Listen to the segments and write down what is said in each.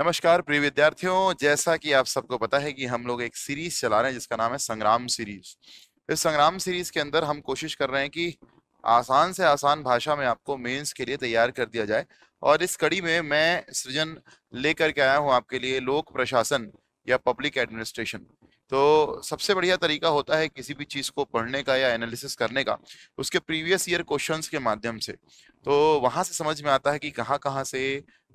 नमस्कार प्रिय विद्यार्थियों जैसा कि आप सबको पता है कि हम लोग एक सीरीज चला रहे हैं जिसका नाम है संग्राम सीरीज इस संग्राम सीरीज के अंदर हम कोशिश कर रहे हैं कि आसान से आसान भाषा में आपको मेंस के लिए तैयार कर दिया जाए और इस कड़ी में मैं सृजन लेकर के आया हूँ आपके लिए लोक प्रशासन या पब्लिक एडमिनिस्ट्रेशन तो सबसे बढ़िया तरीका होता है किसी भी चीज़ को पढ़ने का या एनालिसिस करने का उसके प्रीवियस ईयर क्वेश्चंस के माध्यम से तो वहाँ से समझ में आता है कि कहाँ कहाँ से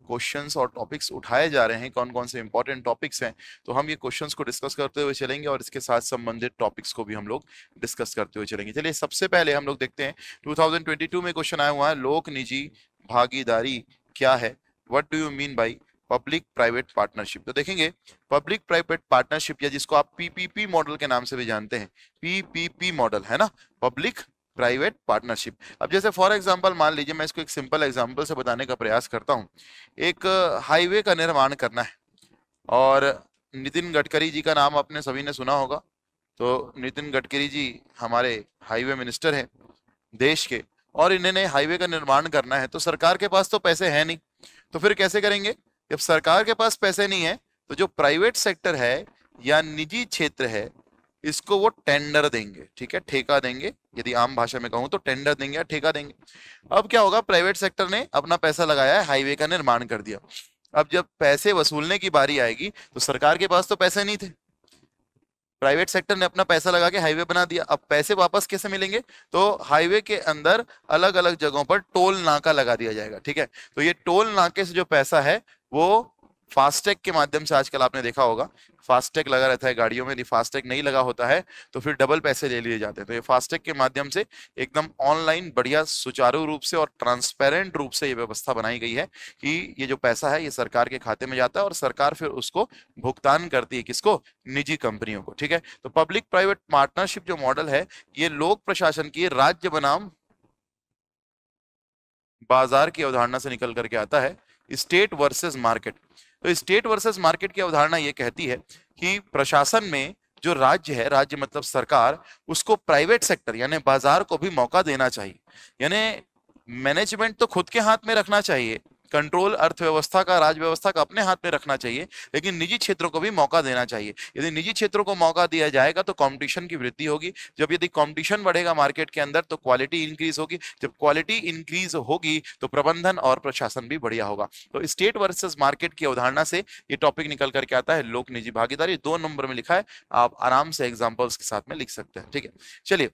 क्वेश्चंस और टॉपिक्स उठाए जा रहे हैं कौन कौन से इंपॉर्टेंट टॉपिक्स हैं तो हम ये क्वेश्चंस को डिस्कस करते हुए चलेंगे और इसके साथ संबंधित टॉपिक्स को भी हम लोग डिस्कस करते हुए चलेंगे चलिए सबसे पहले हम लोग देखते हैं टू में क्वेश्चन आया हुआ है लोक निजी भागीदारी क्या है what do you mean by public private partnership तो देखेंगे पब्लिक प्राइवेट पार्टनरशिप या जिसको आप पीपीपी मॉडल के नाम से भी जानते हैं पीपीपी मॉडल है ना पब्लिक प्राइवेट पार्टनरशिप अब जैसे फॉर एग्जांपल मान लीजिए मैं इसको एक सिंपल एग्जांपल से बताने का प्रयास करता हूँ एक हाईवे का निर्माण करना है और नितिन गडकरी जी का नाम आपने सभी ने सुना होगा तो नितिन गडकरी जी हमारे हाईवे मिनिस्टर हैं देश के और इन्हें हाईवे का निर्माण करना है तो सरकार के पास तो पैसे है नहीं तो फिर कैसे करेंगे जब सरकार के पास पैसे नहीं है तो जो प्राइवेट सेक्टर है या निजी क्षेत्र है इसको वो टेंडर देंगे ठीक है ठेका देंगे यदि आम भाषा में कहूँ तो टेंडर देंगे या ठेका देंगे अब क्या होगा प्राइवेट सेक्टर ने अपना पैसा लगाया है हाईवे का निर्माण कर दिया अब जब पैसे वसूलने की बारी आएगी तो सरकार के पास तो पैसे नहीं थे प्राइवेट सेक्टर ने अपना पैसा लगा के हाईवे बना दिया अब पैसे वापस कैसे मिलेंगे तो हाईवे के अंदर अलग अलग जगहों पर टोल नाका लगा दिया जाएगा ठीक है तो ये टोल नाके से जो पैसा है वो फास्टैग के माध्यम से आजकल आपने देखा होगा फास्टैग लगा रहता है गाड़ियों में यदि फास्टैग नहीं लगा होता है तो फिर डबल पैसे ले लिए जाते हैं तो ये फास्टैग के माध्यम से एकदम ऑनलाइन बढ़िया सुचारू रूप से और ट्रांसपेरेंट रूप से ये व्यवस्था बनाई गई है कि ये जो पैसा है ये सरकार के खाते में जाता है और सरकार फिर उसको भुगतान करती है किसको निजी कंपनियों को ठीक है तो पब्लिक प्राइवेट पार्टनरशिप जो मॉडल है ये लोक प्रशासन की राज्य बनाम बाजार की अवधारणा से निकल करके आता है स्टेट वर्सेस मार्केट तो स्टेट वर्सेस मार्केट की अवधारणा ये कहती है कि प्रशासन में जो राज्य है राज्य मतलब सरकार उसको प्राइवेट सेक्टर यानी बाजार को भी मौका देना चाहिए यानी मैनेजमेंट तो खुद के हाथ में रखना चाहिए कंट्रोल अर्थव्यवस्था का राजव्यवस्था व्यवस्था का अपने हाथ में रखना चाहिए लेकिन निजी क्षेत्रों को भी मौका देना चाहिए यदि निजी क्षेत्रों को मौका दिया जाएगा तो कॉम्पिटिशन की वृद्धि होगी जब यदि कॉम्पिटिशन बढ़ेगा मार्केट के अंदर तो क्वालिटी इंक्रीज होगी जब क्वालिटी इंक्रीज होगी तो प्रबंधन और प्रशासन भी बढ़िया होगा तो स्टेट वर्सेज मार्केट की अवधारणा से ये टॉपिक निकल करके आता है लोक निजी भागीदारी दो नंबर में लिखा है आप आराम से एग्जाम्पल्स के साथ में लिख सकते हैं ठीक है चलिए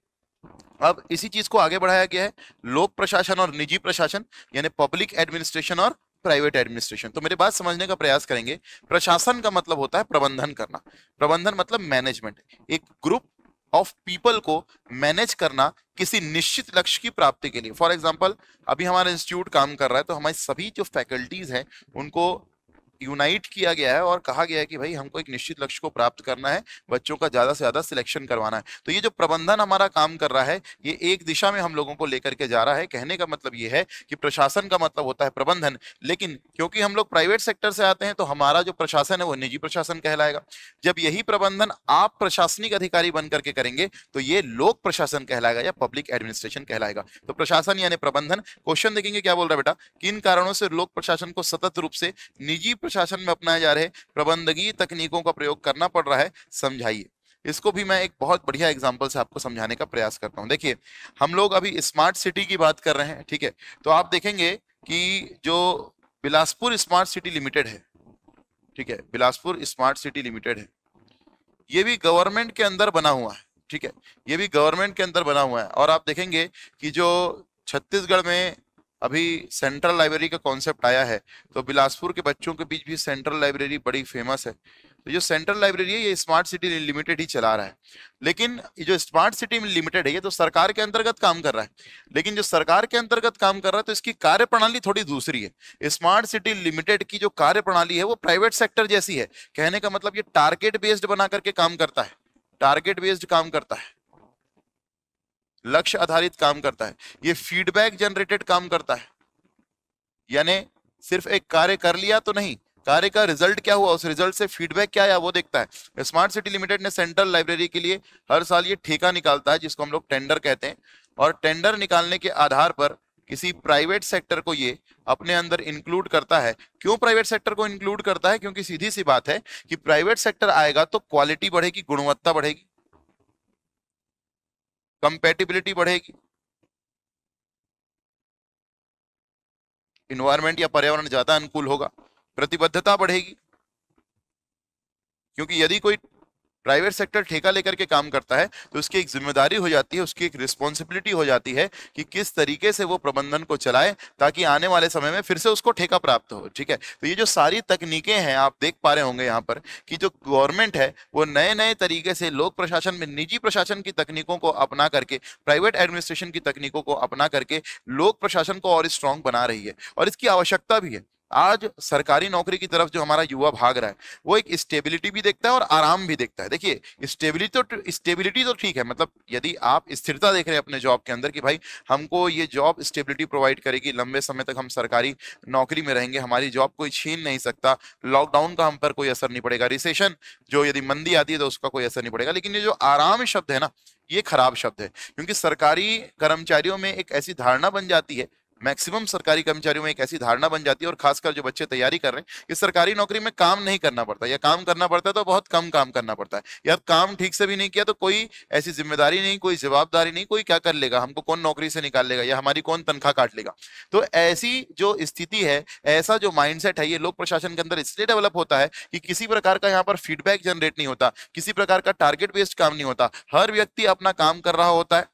अब इसी चीज को आगे बढ़ाया गया है लोक प्रशासन और निजी प्रशासन यानी पब्लिक एडमिनिस्ट्रेशन और प्राइवेट एडमिनिस्ट्रेशन तो मेरे बात समझने का प्रयास करेंगे प्रशासन का मतलब होता है प्रबंधन करना प्रबंधन मतलब मैनेजमेंट एक ग्रुप ऑफ पीपल को मैनेज करना किसी निश्चित लक्ष्य की प्राप्ति के लिए फॉर एग्जाम्पल अभी हमारा इंस्टीट्यूट काम कर रहा है तो हमारी सभी जो फैकल्टीज हैं उनको यूनाइट किया गया है और कहा गया है कि भाई हमको एक निश्चित लक्ष्य को प्राप्त करना है बच्चों का ज़्यादा से ज़्यादा सिलेक्शन करवाना है तो ये जो प्रबंधन हमारा काम कर रहा है ये एक दिशा में हम लोगों को लेकर के जा रहा है कहने का मतलब ये है कि प्रशासन का मतलब होता है प्रबंधन लेकिन क्योंकि हम लोग प्राइवेट सेक्टर से आते हैं तो हमारा जो प्रशासन है वो निजी प्रशासन कहलाएगा जब यही प्रबंधन आप प्रशासनिक अधिकारी बन करके करेंगे तो ये लोक प्रशासन कहलाएगा या पब्लिक एडमिनिस्ट्रेशन कहलाएगा तो प्रशासन यानी प्रबंधन क्वेश्चन देखेंगे क्या बोल रहा है बेटा किन कारणों से लोक प्रशासन को सतत रूप से निजी प्रशासन में अपनाए जा रहे प्रबंधकीय तकनीकों का प्रयोग करना पड़ रहा है समझाइए इसको भी मैं एक बहुत बढ़िया एग्जाम्पल से आपको समझाने का प्रयास करता हूँ देखिए हम लोग अभी स्मार्ट सिटी की बात कर रहे हैं ठीक है तो आप देखेंगे कि जो बिलासपुर स्मार्ट सिटी लिमिटेड है ठीक है बिलासपुर स्मार्ट सिटी लिमिटेड है ये भी गवर्नमेंट के अंदर बना हुआ है ठीक है ये भी गवर्नमेंट के अंदर बना हुआ है और आप देखेंगे कि जो छत्तीसगढ़ में अभी सेंट्रल लाइब्रेरी का कॉन्सेप्ट आया है तो बिलासपुर के बच्चों के बीच भी सेंट्रल लाइब्रेरी बड़ी फेमस है तो जो सेंट्रल लाइब्रेरी है ये स्मार्ट सिटी लिमिटेड ही चला रहा है लेकिन जो स्मार्ट सिटी लिमिटेड है ये तो सरकार के अंतर्गत काम कर रहा है लेकिन जो सरकार के अंतर्गत काम कर रहा है तो इसकी कार्य प्रणाली थोड़ी दूसरी है स्मार्ट सिटी लिमिटेड की जो कार्य प्रणाली है वो प्राइवेट सेक्टर जैसी है कहने का मतलब ये टारगेट बेस्ड बना करके काम करता है टारगेट बेस्ड काम करता है लक्ष्य आधारित काम करता है ये फीडबैक जनरेटेड काम करता है यानी सिर्फ एक कार्य कर लिया तो नहीं कार्य का रिजल्ट क्या हुआ उस रिजल्ट से फीडबैक क्या आया वो देखता है स्मार्ट सिटी लिमिटेड ने सेंट्रल लाइब्रेरी के लिए हर साल ये ठेका निकालता है जिसको हम लोग टेंडर कहते हैं और टेंडर निकालने के आधार पर किसी प्राइवेट सेक्टर को ये अपने अंदर इंक्लूड करता है क्यों प्राइवेट सेक्टर को इंक्लूड करता है क्योंकि सीधी सी बात है कि प्राइवेट सेक्टर आएगा तो क्वालिटी बढ़ेगी गुणवत्ता बढ़ेगी कंपेटिबिलिटी बढ़ेगी इन्वायरमेंट या पर्यावरण ज्यादा अनुकूल होगा प्रतिबद्धता बढ़ेगी क्योंकि यदि कोई प्राइवेट सेक्टर ठेका लेकर के काम करता है तो उसकी एक जिम्मेदारी हो जाती है उसकी एक रिस्पॉन्सिबिलिटी हो जाती है कि किस तरीके से वो प्रबंधन को चलाए ताकि आने वाले समय में फिर से उसको ठेका प्राप्त हो ठीक है तो ये जो सारी तकनीकें हैं आप देख पा रहे होंगे यहाँ पर कि जो गवर्नमेंट है वो नए नए तरीके से लोक प्रशासन में निजी प्रशासन की तकनीकों को अपना करके प्राइवेट एडमिनिस्ट्रेशन की तकनीकों को अपना करके लोक प्रशासन को और स्ट्रांग बना रही है और इसकी आवश्यकता भी है आज सरकारी नौकरी की तरफ जो हमारा युवा भाग रहा है वो एक स्टेबिलिटी भी देखता है और आराम भी देखता है देखिए स्टेबिलिटी तो स्टेबिलिटी तो ठीक है मतलब यदि आप स्थिरता देख रहे हैं अपने जॉब के अंदर कि भाई हमको ये जॉब स्टेबिलिटी प्रोवाइड करेगी लंबे समय तक हम सरकारी नौकरी में रहेंगे हमारी जॉब कोई छीन नहीं सकता लॉकडाउन का हम पर कोई असर नहीं पड़ेगा रिसेशन जो यदि मंदी आती है तो उसका कोई असर नहीं पड़ेगा लेकिन ये जो आराम शब्द है ना ये खराब शब्द है क्योंकि सरकारी कर्मचारियों में एक ऐसी धारणा बन जाती है मैक्सिमम सरकारी कर्मचारियों में एक ऐसी धारणा बन जाती है और खासकर जो बच्चे तैयारी कर रहे हैं कि सरकारी नौकरी में काम नहीं करना पड़ता या काम करना पड़ता है तो बहुत कम काम करना पड़ता है या काम ठीक से भी नहीं किया तो कोई ऐसी जिम्मेदारी नहीं कोई जवाबदारी नहीं कोई क्या कर लेगा हमको कौन नौकरी से निकाल लेगा या हमारी कौन तनख्वाह काट लेगा तो ऐसी जो स्थिति है ऐसा जो माइंड है ये लोक प्रशासन के अंदर इसलिए डेवलप होता है कि किसी प्रकार का यहाँ पर फीडबैक जनरेट नहीं होता किसी प्रकार का टारगेट बेस्ड काम नहीं होता हर व्यक्ति अपना काम कर रहा होता है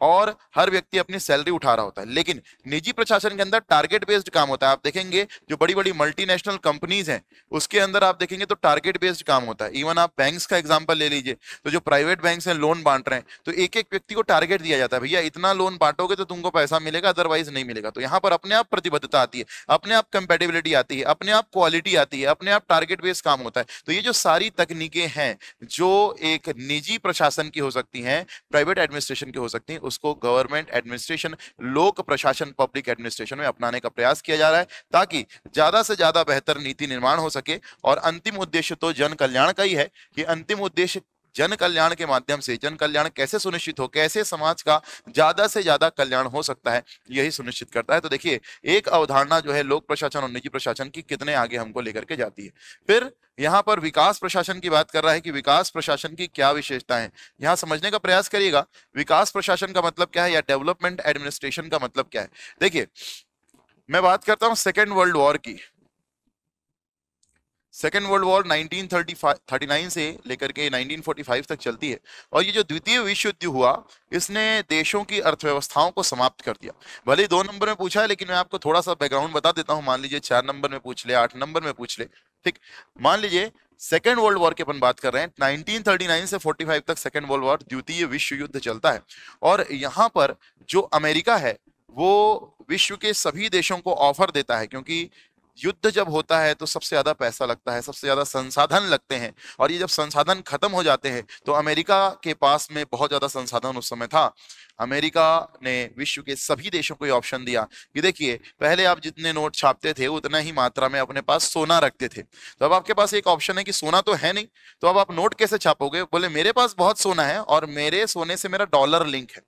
और हर व्यक्ति अपनी सैलरी उठा रहा होता है लेकिन निजी प्रशासन के अंदर टारगेट बेस्ड काम होता है आप देखेंगे जो बड़ी बड़ी मल्टीनेशनल कंपनीज हैं उसके अंदर आप देखेंगे तो टारगेट बेस्ड काम होता है इवन आप बैंक्स का एग्जाम्पल ले लीजिए तो जो प्राइवेट बैंक हैं लोन बांट रहे हैं तो एक एक व्यक्ति को टारगेट दिया जाता है भैया इतना लोन बांटोगे तो तुमको पैसा मिलेगा अदरवाइज नहीं मिलेगा तो यहाँ पर अपने आप प्रतिबद्धता आती है अपने आप कंपेटेबिलिटी आती है अपने आप क्वालिटी आती है अपने आप टारगेट बेस्ड काम होता है तो ये जो सारी तकनीकें हैं जो एक निजी प्रशासन की हो सकती है प्राइवेट एडमिनिस्ट्रेशन की हो सकती है उसको गवर्नमेंट एडमिनिस्ट्रेशन लोक प्रशासन पब्लिक एडमिनिस्ट्रेशन में अपनाने का प्रयास किया जा रहा है ताकि ज्यादा से ज्यादा बेहतर नीति निर्माण हो सके और अंतिम उद्देश्य तो जन कल्याण का ही है कि अंतिम उद्देश्य जन कल्याण के माध्यम से जन कल्याण कैसे सुनिश्चित हो कैसे समाज का ज्यादा से ज्यादा कल्याण हो सकता है यही सुनिश्चित करता है तो देखिए एक अवधारणा जो है लोक प्रशासन और निजी प्रशासन की कितने आगे हमको लेकर के जाती है फिर यहाँ पर विकास प्रशासन की बात कर रहा है कि विकास प्रशासन की क्या विशेषता है यहाँ समझने का प्रयास करिएगा विकास प्रशासन का मतलब क्या है या डेवलपमेंट एडमिनिस्ट्रेशन का मतलब क्या है देखिए मैं बात करता हूँ सेकेंड वर्ल्ड वॉर की सेकेंड वर्ल्ड वॉर 1939 से लेकर के 1945 तक चलती है और ये जो द्वितीय विश्व युद्ध हुआ इसने देशों की अर्थव्यवस्थाओं को समाप्त कर दिया भले दो नंबर में पूछा है लेकिन मैं आपको थोड़ा सा बैकग्राउंड बता देता हूँ मान लीजिए चार नंबर में पूछ ले आठ नंबर में पूछ ले ठीक मान लीजिए सेकेंड वर्ल्ड वॉर की अपन बात कर रहे हैं नाइनटीन से फोर्टी तक सेकेंड वर्ल्ड वॉर द्वितीय विश्व युद्ध चलता है और यहाँ पर जो अमेरिका है वो विश्व के सभी देशों को ऑफर देता है क्योंकि युद्ध जब होता है तो सबसे ज्यादा पैसा लगता है सबसे ज्यादा संसाधन लगते हैं और ये जब संसाधन खत्म हो जाते हैं तो अमेरिका के पास में बहुत ज्यादा संसाधन उस समय था अमेरिका ने विश्व के सभी देशों को ये ऑप्शन दिया कि देखिए पहले आप जितने नोट छापते थे उतना ही मात्रा में अपने पास सोना रखते थे तो अब आपके पास एक ऑप्शन है कि सोना तो है नहीं तो अब आप नोट कैसे छापोगे बोले मेरे पास बहुत सोना है और मेरे सोने से मेरा डॉलर लिंक है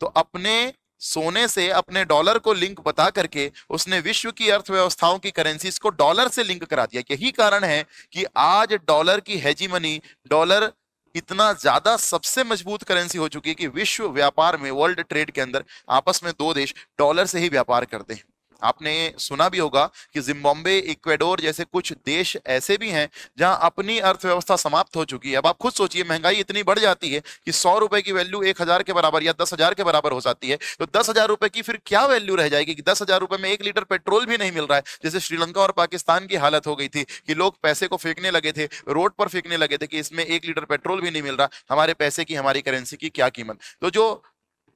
तो अपने सोने से अपने डॉलर को लिंक बता करके उसने विश्व की अर्थव्यवस्थाओं की करेंसीज को डॉलर से लिंक करा दिया यही कारण है कि आज डॉलर की हैजी मनी डॉलर इतना ज्यादा सबसे मजबूत करेंसी हो चुकी है कि विश्व व्यापार में वर्ल्ड ट्रेड के अंदर आपस में दो देश डॉलर से ही व्यापार करते हैं आपने सुना भी होगा कि जिम्बाब्वे इक्वेडोर जैसे कुछ देश ऐसे भी हैं जहां अपनी अर्थव्यवस्था समाप्त हो चुकी है अब आप खुद सोचिए महंगाई इतनी बढ़ जाती है कि सौ रुपए की वैल्यू एक हजार के बराबर या दस हजार के बराबर हो जाती है तो दस हजार रुपए की फिर क्या वैल्यू रह जाएगी कि दस हजार रुपए में एक लीटर पेट्रोल भी नहीं मिल रहा है जैसे श्रीलंका और पाकिस्तान की हालत हो गई थी कि लोग पैसे को फेंकने लगे थे रोड पर फेंकने लगे थे कि इसमें एक लीटर पेट्रोल भी नहीं मिल रहा हमारे पैसे की हमारी करेंसी की क्या कीमत तो जो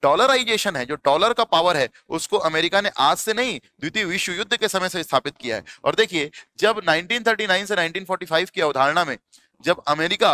डॉलराइजेशन है जो डॉलर का पावर है उसको अमेरिका ने आज से नहीं द्वितीय विश्व युद्ध के समय से स्थापित किया है और देखिए जब 1939 से 1945 की अवधारणा में जब अमेरिका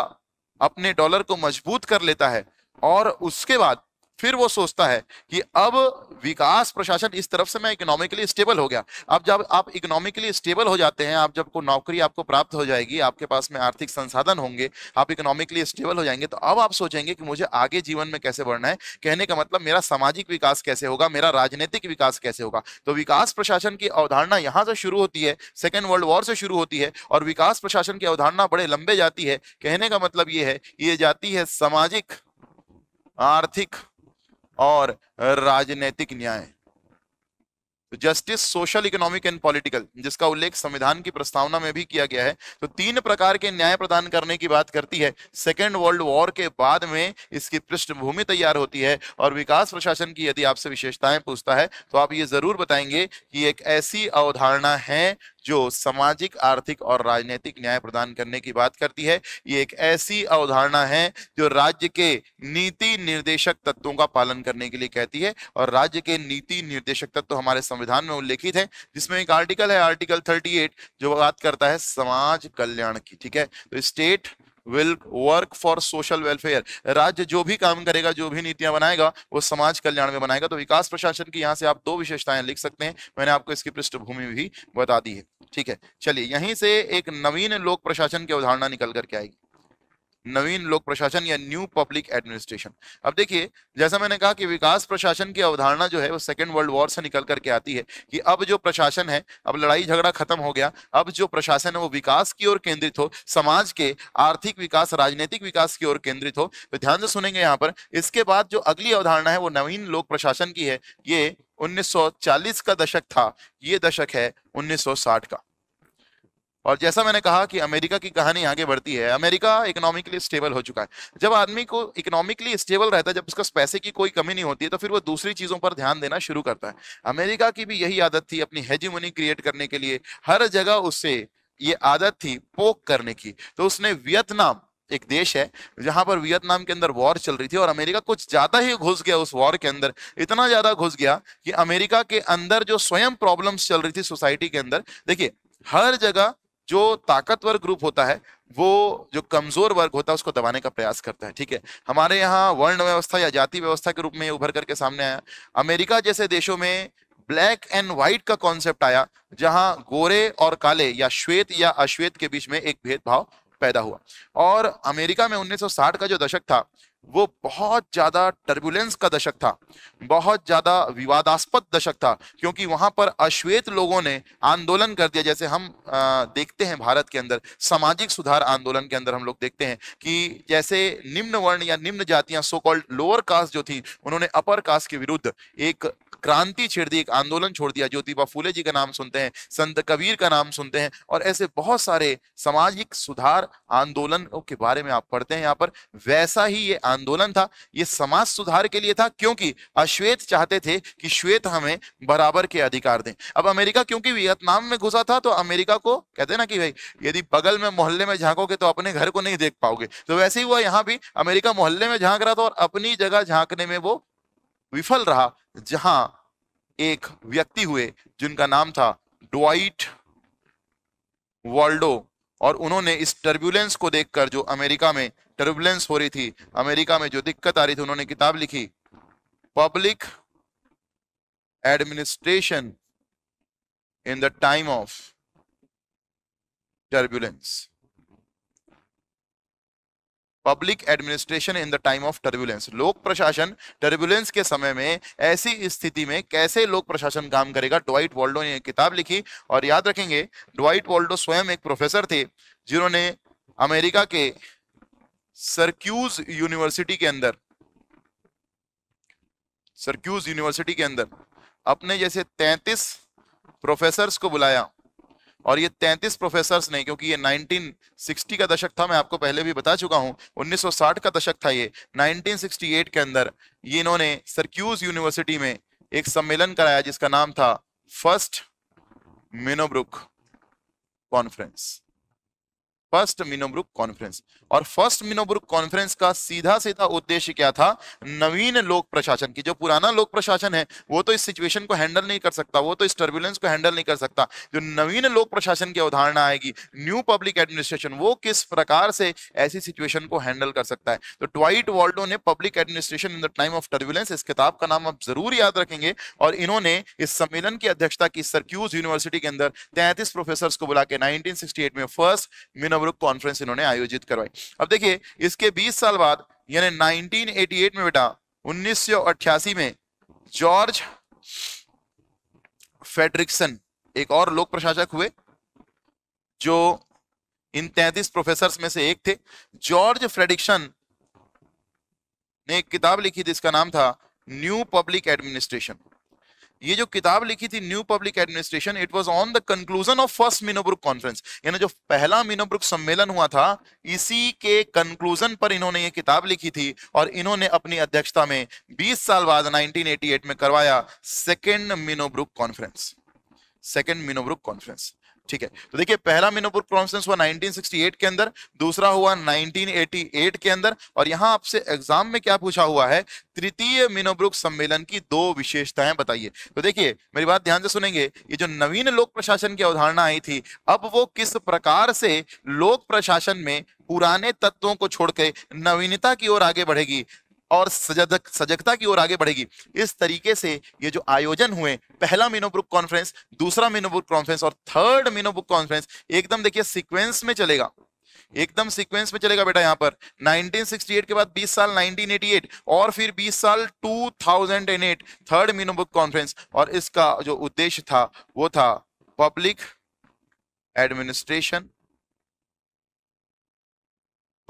अपने डॉलर को मजबूत कर लेता है और उसके बाद फिर वो सोचता है कि अब विकास प्रशासन इस तरफ से मैं इकोनॉमिकली स्टेबल हो गया अब जब आप इकोनॉमिकली स्टेबल हो जाते हैं आप जब को नौकरी आपको प्राप्त हो जाएगी आपके पास में आर्थिक संसाधन होंगे आप इकोनॉमिकली स्टेबल हो जाएंगे तो अब आप सोचेंगे कि मुझे आगे जीवन में कैसे बढ़ना है कहने का मतलब मेरा सामाजिक विकास कैसे होगा मेरा राजनीतिक विकास कैसे होगा तो विकास प्रशासन की अवधारणा यहाँ से शुरू होती है सेकेंड वर्ल्ड वॉर से शुरू होती है और विकास प्रशासन की अवधारणा बड़े लंबे जाती है कहने का मतलब ये है ये जाती है सामाजिक आर्थिक और राजनैतिक न्याय justice social economic and political जिसका उल्लेख संविधान की प्रस्तावना में भी किया गया है तो तीन प्रकार के न्याय प्रदान करने की बात करती है सेकेंड वर्ल्ड वॉर के बाद में इसकी पृष्ठभूमि तैयार होती है और विकास प्रशासन की यदि आपसे विशेषताएं पूछता है तो आप ये जरूर बताएंगे कि एक ऐसी अवधारणा है जो सामाजिक आर्थिक और राजनीतिक न्याय प्रदान करने की बात करती है ये एक ऐसी अवधारणा है जो राज्य के नीति निर्देशक तत्वों का पालन करने के लिए कहती है और राज्य के नीति निर्देशक तत्व हमारे संविधान में उल्लेखित है जिसमें एक आर्टिकल है आर्टिकल थर्टी जो बात करता है समाज कल्याण की ठीक है तो state will work for social welfare राज्य जो भी काम करेगा जो भी नीतियां बनाएगा वो समाज कल्याण में बनाएगा तो विकास प्रशासन की यहाँ से आप दो विशेषताएं लिख सकते हैं मैंने आपको इसकी पृष्ठभूमि भी बता दी है ठीक है चलिए यहीं से एक नवीन लोक प्रशासन की अवधारणा निकल करके आएगी नवीन लोक प्रशासन या न्यू पब्लिक एडमिनिस्ट्रेशन अब देखिए जैसा मैंने कहा कि विकास प्रशासन की अवधारणा जो है वो सेकेंड वर्ल्ड वॉर से निकल करके आती है कि अब जो प्रशासन है अब लड़ाई झगड़ा खत्म हो गया अब जो प्रशासन है वो विकास की ओर केंद्रित हो समाज के आर्थिक विकास राजनीतिक विकास की ओर केंद्रित हो तो ध्यान से सुनेंगे यहाँ पर इसके बाद जो अगली अवधारणा है वो नवीन लोक प्रशासन की है ये उन्नीस का दशक था ये दशक है उन्नीस का और जैसा मैंने कहा कि अमेरिका की कहानी आगे बढ़ती है अमेरिका इकोनॉमिकली स्टेबल हो चुका है जब आदमी को इकोनॉमिकली स्टेबल रहता है जब उसका पैसे की कोई कमी नहीं होती है तो फिर वो दूसरी चीज़ों पर ध्यान देना शुरू करता है अमेरिका की भी यही आदत थी अपनी हेजी क्रिएट करने के लिए हर जगह उससे ये आदत थी पोक करने की तो उसने वियतनाम एक देश है जहां पर वियतनाम के अंदर वॉर चल रही थी और अमेरिका कुछ ज्यादा ही घुस गया उस वॉर के अंदर इतना ज्यादा घुस गया कि अमेरिका के अंदर जो स्वयं प्रॉब्लम्स चल रही थी सोसाइटी के अंदर देखिए हर जगह जो ताकतवर ग्रुप होता है वो जो कमजोर वर्ग होता है उसको दबाने का प्रयास करता है ठीक है हमारे यहाँ वर्ण व्यवस्था या जाति व्यवस्था के रूप में उभर करके सामने आया अमेरिका जैसे देशों में ब्लैक एंड व्हाइट का कॉन्सेप्ट आया जहां गोरे और काले या श्वेत या अश्वेत के बीच में एक भेदभाव पैदा हुआ और अमेरिका में 1960 का जो दशक था वो बहुत ज्यादा टर्बुलेंस का दशक था बहुत ज्यादा विवादास्पद दशक था क्योंकि वहां पर अश्वेत लोगों ने आंदोलन कर दिया जैसे हम आ, देखते हैं भारत के अंदर सामाजिक सुधार आंदोलन के अंदर हम लोग देखते हैं कि जैसे निम्न वर्ण या निम्न जातियां सो कॉल्ड लोअर कास्ट जो थी उन्होंने अपर कास्ट के विरुद्ध एक क्रांति छेड़ दी एक आंदोलन छोड़ दिया ज्योतिबा फूले जी का नाम सुनते हैं संत कबीर का नाम सुनते हैं और ऐसे बहुत सारे सामाजिक सुधार आंदोलन के बारे में आप पढ़ते हैं यहाँ पर वैसा ही ये आंदोलन था ये समाज सुधार के लिए था क्योंकि अश्वेत चाहते थे कि श्वेत हमें बराबर के अधिकार दें अब अमेरिका क्योंकि वियतनाम में घुसा था तो अमेरिका को कहते ना कि भाई यदि बगल में मोहल्ले में झांकोगे तो अपने घर को नहीं देख पाओगे तो वैसे ही हुआ यहाँ भी अमेरिका मोहल्ले में झांक रहा था और अपनी जगह झांकने में वो विफल रहा जहां एक व्यक्ति हुए जिनका नाम था डोइट वर्ल्डो और उन्होंने इस टर्बुलेंस को देखकर जो अमेरिका में टर्बुलेंस हो रही थी अमेरिका में जो दिक्कत आ रही थी उन्होंने किताब लिखी public administration in the time of turbulence public administration in the time of turbulence लोक प्रशासन टर्बुलेंस के समय में ऐसी स्थिति में कैसे लोक प्रशासन काम करेगा ड्वाइट वॉल्डो ने किताब लिखी और याद रखेंगे ड्वाइट वॉल्डो स्वयं एक प्रोफेसर थे जिन्होंने अमेरिका के सरक्यूज यूनिवर्सिटी के अंदर सरक्यूज यूनिवर्सिटी के अंदर अपने जैसे 33 प्रोफेसर्स को बुलाया और ये 33 प्रोफेसर ने क्योंकि ये 1960 का दशक था मैं आपको पहले भी बता चुका हूँ 1960 का दशक था ये 1968 के अंदर ये इन्होंने सरक्यूज यूनिवर्सिटी में एक सम्मेलन कराया जिसका नाम था first Minnowbrook conference first Minnowbrook conference और फर्स्ट मिनोब्रुक कॉन्फ्रेंस का सीधा सीधा उद्देश्य क्या था नवीन लोक प्रशासन की जो पुराना लोक प्रशासन है वो तो इस सिचुएशन को हैंडल नहीं कर सकता वो तो इस टर्बुलेंस को हैंडल नहीं कर सकता जो नवीन लोक प्रशासन की अवधारणा आएगी न्यू पब्लिक एडमिनिस्ट्रेशन वो किस प्रकार से ऐसी सिचुएशन को हैंडल कर सकता है तो ट्वाइट वॉल्डो ने public administration in the time of turbulence इस किताब का नाम आप जरूर याद रखेंगे और इन्होंने इस सम्मेलन की अध्यक्षता की सरक्यूज यूनिवर्सिटी के अंदर तैंतीस प्रोफेसर को बुला के नाइनटीन में फर्स्ट मिनोब्रुक जागरूक कॉन्फ्रेंस इन्होंने आयोजित करवाई अब देखिए इसके 20 साल बाद यानी 1988 में बेटा 1988 में जॉर्ज फेडरिक्सन एक और लोक प्रशासक हुए जो इन 33 प्रोफेसर में से एक थे जॉर्ज फ्रेडिक्सन ने एक किताब लिखी थी इसका नाम था न्यू पब्लिक एडमिनिस्ट्रेशन ये जो किताब लिखी थी new public administration it was on the conclusion of first Minnowbrook conference यानी जो पहला मीनोब्रुक सम्मेलन हुआ था इसी के कंक्लूजन पर इन्होंने ये किताब लिखी थी और इन्होंने अपनी अध्यक्षता में 20 साल बाद 1988 में करवाया second Minnowbrook conference second Minnowbrook conference ठीक है तो देखिए पहला मिनोपुर कॉन्फ्रेंस हुआ 1968 के अंदर दूसरा हुआ 1988 के अंदर और यहां आपसे एग्जाम में क्या पूछा हुआ है तृतीय मिनोब्रुक सम्मेलन की दो विशेषताएं बताइए तो देखिए मेरी बात ध्यान से सुनेंगे ये जो नवीन लोक प्रशासन की अवधारणा आई थी अब वो किस प्रकार से लोक प्रशासन में पुराने तत्वों को छोड़कर नवीनता की ओर आगे बढ़ेगी और सजग सजगता की ओर आगे बढ़ेगी इस तरीके से ये जो आयोजन हुए पहला मीनोब्रुक कॉन्फ्रेंस दूसरा मीनोब्रुक कॉन्फ्रेंस और थर्ड मीनोब्रुक कॉन्फ्रेंस एकदम देखिए सीक्वेंस में चलेगा एकदम सीक्वेंस में चलेगा बेटा यहां पर 1968 के बाद 20 साल 1988 और फिर 20 साल 2008 थर्ड मीनोबुक कॉन्फ्रेंस और इसका जो उद्देश्य था वो था public administration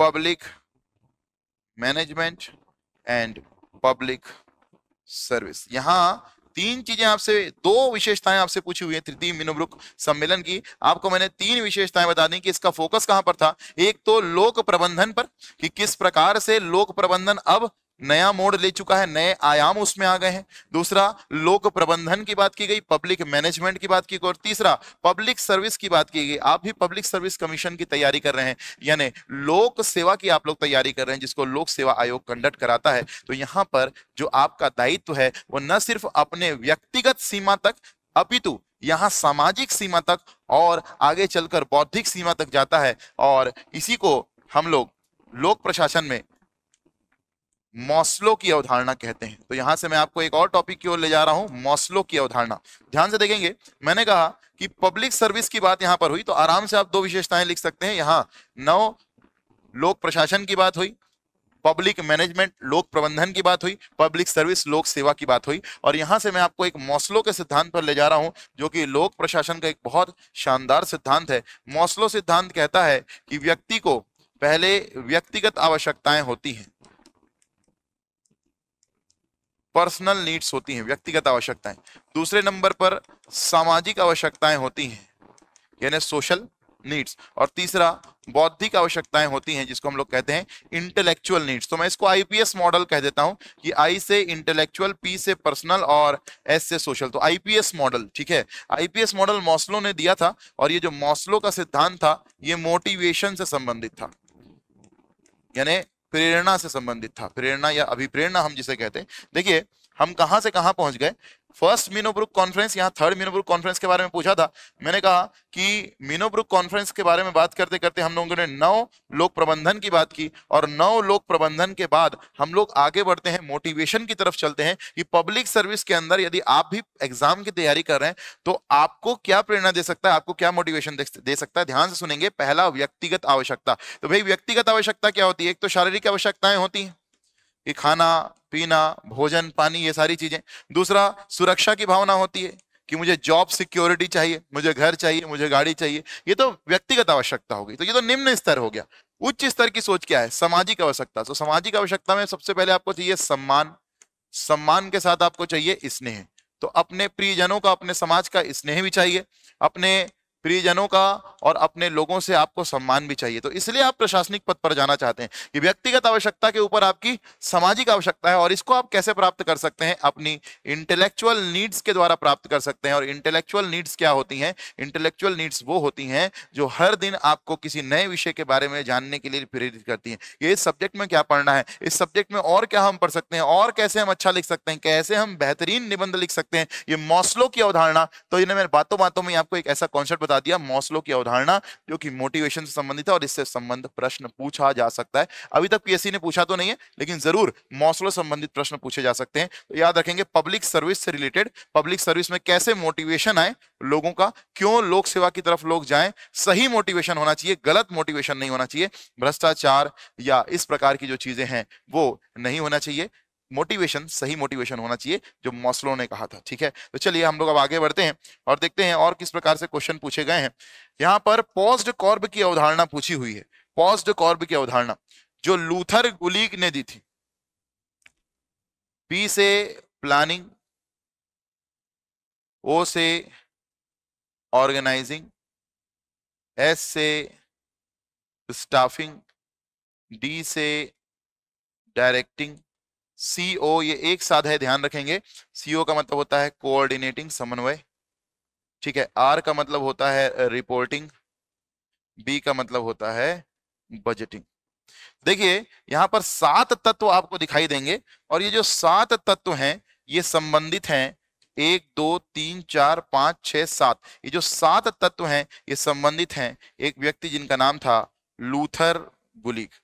public management and public service यहाँ तीन चीजें आपसे दो विशेषताएं आपसे पूछी हुई है तृतीय मिनुब्रुक सम्मेलन की आपको मैंने तीन विशेषताएं बता दी कि इसका फोकस कहां पर था एक तो लोक प्रबंधन पर कि किस प्रकार से लोक प्रबंधन अब नया मोड ले चुका है नए आयाम उसमें आ गए हैं दूसरा लोक प्रबंधन की बात की गई पब्लिक मैनेजमेंट की बात की गई और तीसरा पब्लिक सर्विस की बात की गई आप भी पब्लिक सर्विस कमीशन की तैयारी कर रहे हैं यानी लोक सेवा की आप लोग तैयारी कर रहे हैं जिसको लोक सेवा आयोग कंडक्ट कराता है तो यहाँ पर जो आपका दायित्व है वो न सिर्फ अपने व्यक्तिगत सीमा तक अपितु यहाँ सामाजिक सीमा तक और आगे चलकर बौद्धिक सीमा तक जाता है और इसी को हम लोग लोक प्रशासन में मौसलो की अवधारणा कहते हैं तो यहां से मैं आपको एक और टॉपिक की ओर ले जा रहा हूं मौसलो की अवधारणा ध्यान से देखेंगे मैंने कहा कि पब्लिक सर्विस की बात यहां पर हुई तो आराम से आप दो विशेषताएं लिख सकते हैं यहाँ नौ लोक प्रशासन की बात हुई पब्लिक मैनेजमेंट लोक प्रबंधन की बात हुई पब्लिक सर्विस लोक सेवा की बात हुई और यहाँ से मैं आपको एक मौसलो के सिद्धांत पर ले जा रहा हूँ जो कि लोक प्रशासन का एक बहुत शानदार सिद्धांत है मौसलो सिद्धांत कहता है कि व्यक्ति को पहले व्यक्तिगत आवश्यकताएं होती हैं पर्सनल नीड्स होती हैं व्यक्तिगत आवश्यकताएं दूसरे नंबर पर सामाजिक आवश्यकताएं होती हैं यानी सोशल नीड्स और तीसरा बौद्धिक आवश्यकताएं होती हैं जिसको हम लोग कहते हैं इंटेलेक्चुअल नीड्स तो मैं इसको आईपीएस मॉडल कह देता हूं कि आई से इंटेलेक्चुअल पी से पर्सनल और एस से सोशल तो आईपीएस मॉडल ठीक है आईपीएस मॉडल मॉसलो ने दिया था और ये जो मॉसलो का सिद्धांत था ये मोटिवेशन से संबंधित था यानी प्रेरणा से संबंधित था प्रेरणा या अभिप्रेरणा हम जिसे कहते हैं देखिए हम कहां से कहां पहुंच गए फर्स्ट मीनोब्रुक कॉन्फ्रेंस यहाँ थर्ड मीनोब्रुक कॉन्फ्रेंस के बारे में पूछा था मैंने कहा कि मीनोब्रुक कॉन्फ्रेंस के बारे में बात करते करते हम लोगों ने नौ लोक प्रबंधन की बात की और नौ लोक प्रबंधन के बाद हम लोग आगे बढ़ते हैं मोटिवेशन की तरफ चलते हैं कि पब्लिक सर्विस के अंदर यदि आप भी एग्जाम की तैयारी कर रहे हैं तो आपको क्या प्रेरणा दे सकता है आपको क्या मोटिवेशन दे सकता है ध्यान से सुनेंगे पहला व्यक्तिगत आवश्यकता तो भाई व्यक्तिगत आवश्यकता क्या होती है एक तो शारीरिक आवश्यकताएं होती हैं कि खाना पीना भोजन पानी ये सारी चीजें दूसरा सुरक्षा की भावना होती है कि मुझे जॉब सिक्योरिटी चाहिए मुझे घर चाहिए मुझे गाड़ी चाहिए ये तो व्यक्तिगत आवश्यकता होगी तो ये तो निम्न स्तर हो गया उच्च स्तर की सोच क्या है सामाजिक आवश्यकता तो सामाजिक आवश्यकता में सबसे पहले आपको चाहिए सम्मान सम्मान के साथ आपको चाहिए स्नेह तो अपने प्रियजनों का अपने समाज का स्नेह भी चाहिए अपने प्रियजनों का और अपने लोगों से आपको सम्मान भी चाहिए तो इसलिए आप प्रशासनिक पद पर जाना चाहते हैं ये व्यक्तिगत आवश्यकता के ऊपर आपकी सामाजिक आवश्यकता है और इसको आप कैसे प्राप्त कर सकते हैं अपनी इंटेलेक्चुअल नीड्स के द्वारा प्राप्त कर सकते हैं और इंटेलेक्चुअल नीड्स क्या होती हैं इंटेलेक्चुअल नीड्स वो होती हैं जो हर दिन आपको किसी नए विषय के बारे में जानने के लिए प्रेरित करती हैं ये इस सब्जेक्ट में क्या पढ़ना है इस सब्जेक्ट में और क्या हम पढ़ सकते हैं और कैसे हम अच्छा लिख सकते हैं कैसे हम बेहतरीन निबंध लिख सकते हैं ये मौसलों की अवधारणा तो इन्हें मैंने बातों बातों में आपको एक ऐसा कॉन्सेप्ट बता बता दिया मौसलो की अवधारणा जो कि मोटिवेशन से संबंधित है और इससे संबंध प्रश्न पूछा जा सकता है अभी तक पीएससी ने पूछा तो नहीं है लेकिन जरूर मौसलो संबंधित प्रश्न पूछे जा सकते हैं तो याद रखेंगे पब्लिक सर्विस से रिलेटेड पब्लिक सर्विस में कैसे मोटिवेशन आए लोगों का क्यों लोक सेवा की तरफ लोग जाए सही मोटिवेशन होना चाहिए गलत मोटिवेशन नहीं होना चाहिए भ्रष्टाचार या इस प्रकार की जो चीजें हैं वो नहीं होना चाहिए मोटिवेशन सही मोटिवेशन होना चाहिए जो मॉसलो ने कहा था ठीक है तो चलिए हम लोग अब आगे बढ़ते हैं और देखते हैं और किस प्रकार से क्वेश्चन पूछे गए हैं यहाँ पर पॉज्ड कॉर्ब की अवधारणा पूछी हुई है पॉज्ड कॉर्ब की अवधारणा जो लूथर गुलीग ने दी थी पी से प्लानिंग ओ से ऑर्गेनाइजिंग एस से स्टाफिंग डी से डायरेक्टिंग सीओ ये एक साथ है ध्यान रखेंगे सीओ का मतलब होता है कोऑर्डिनेटिंग समन्वय ठीक है आर का मतलब होता है रिपोर्टिंग बी का मतलब होता है बजटिंग देखिए यहां पर सात तत्व आपको दिखाई देंगे और ये जो सात तत्व हैं ये संबंधित हैं एक दो तीन चार पांच छह सात ये जो सात तत्व हैं ये संबंधित हैं एक व्यक्ति जिनका नाम था लूथर गुलिक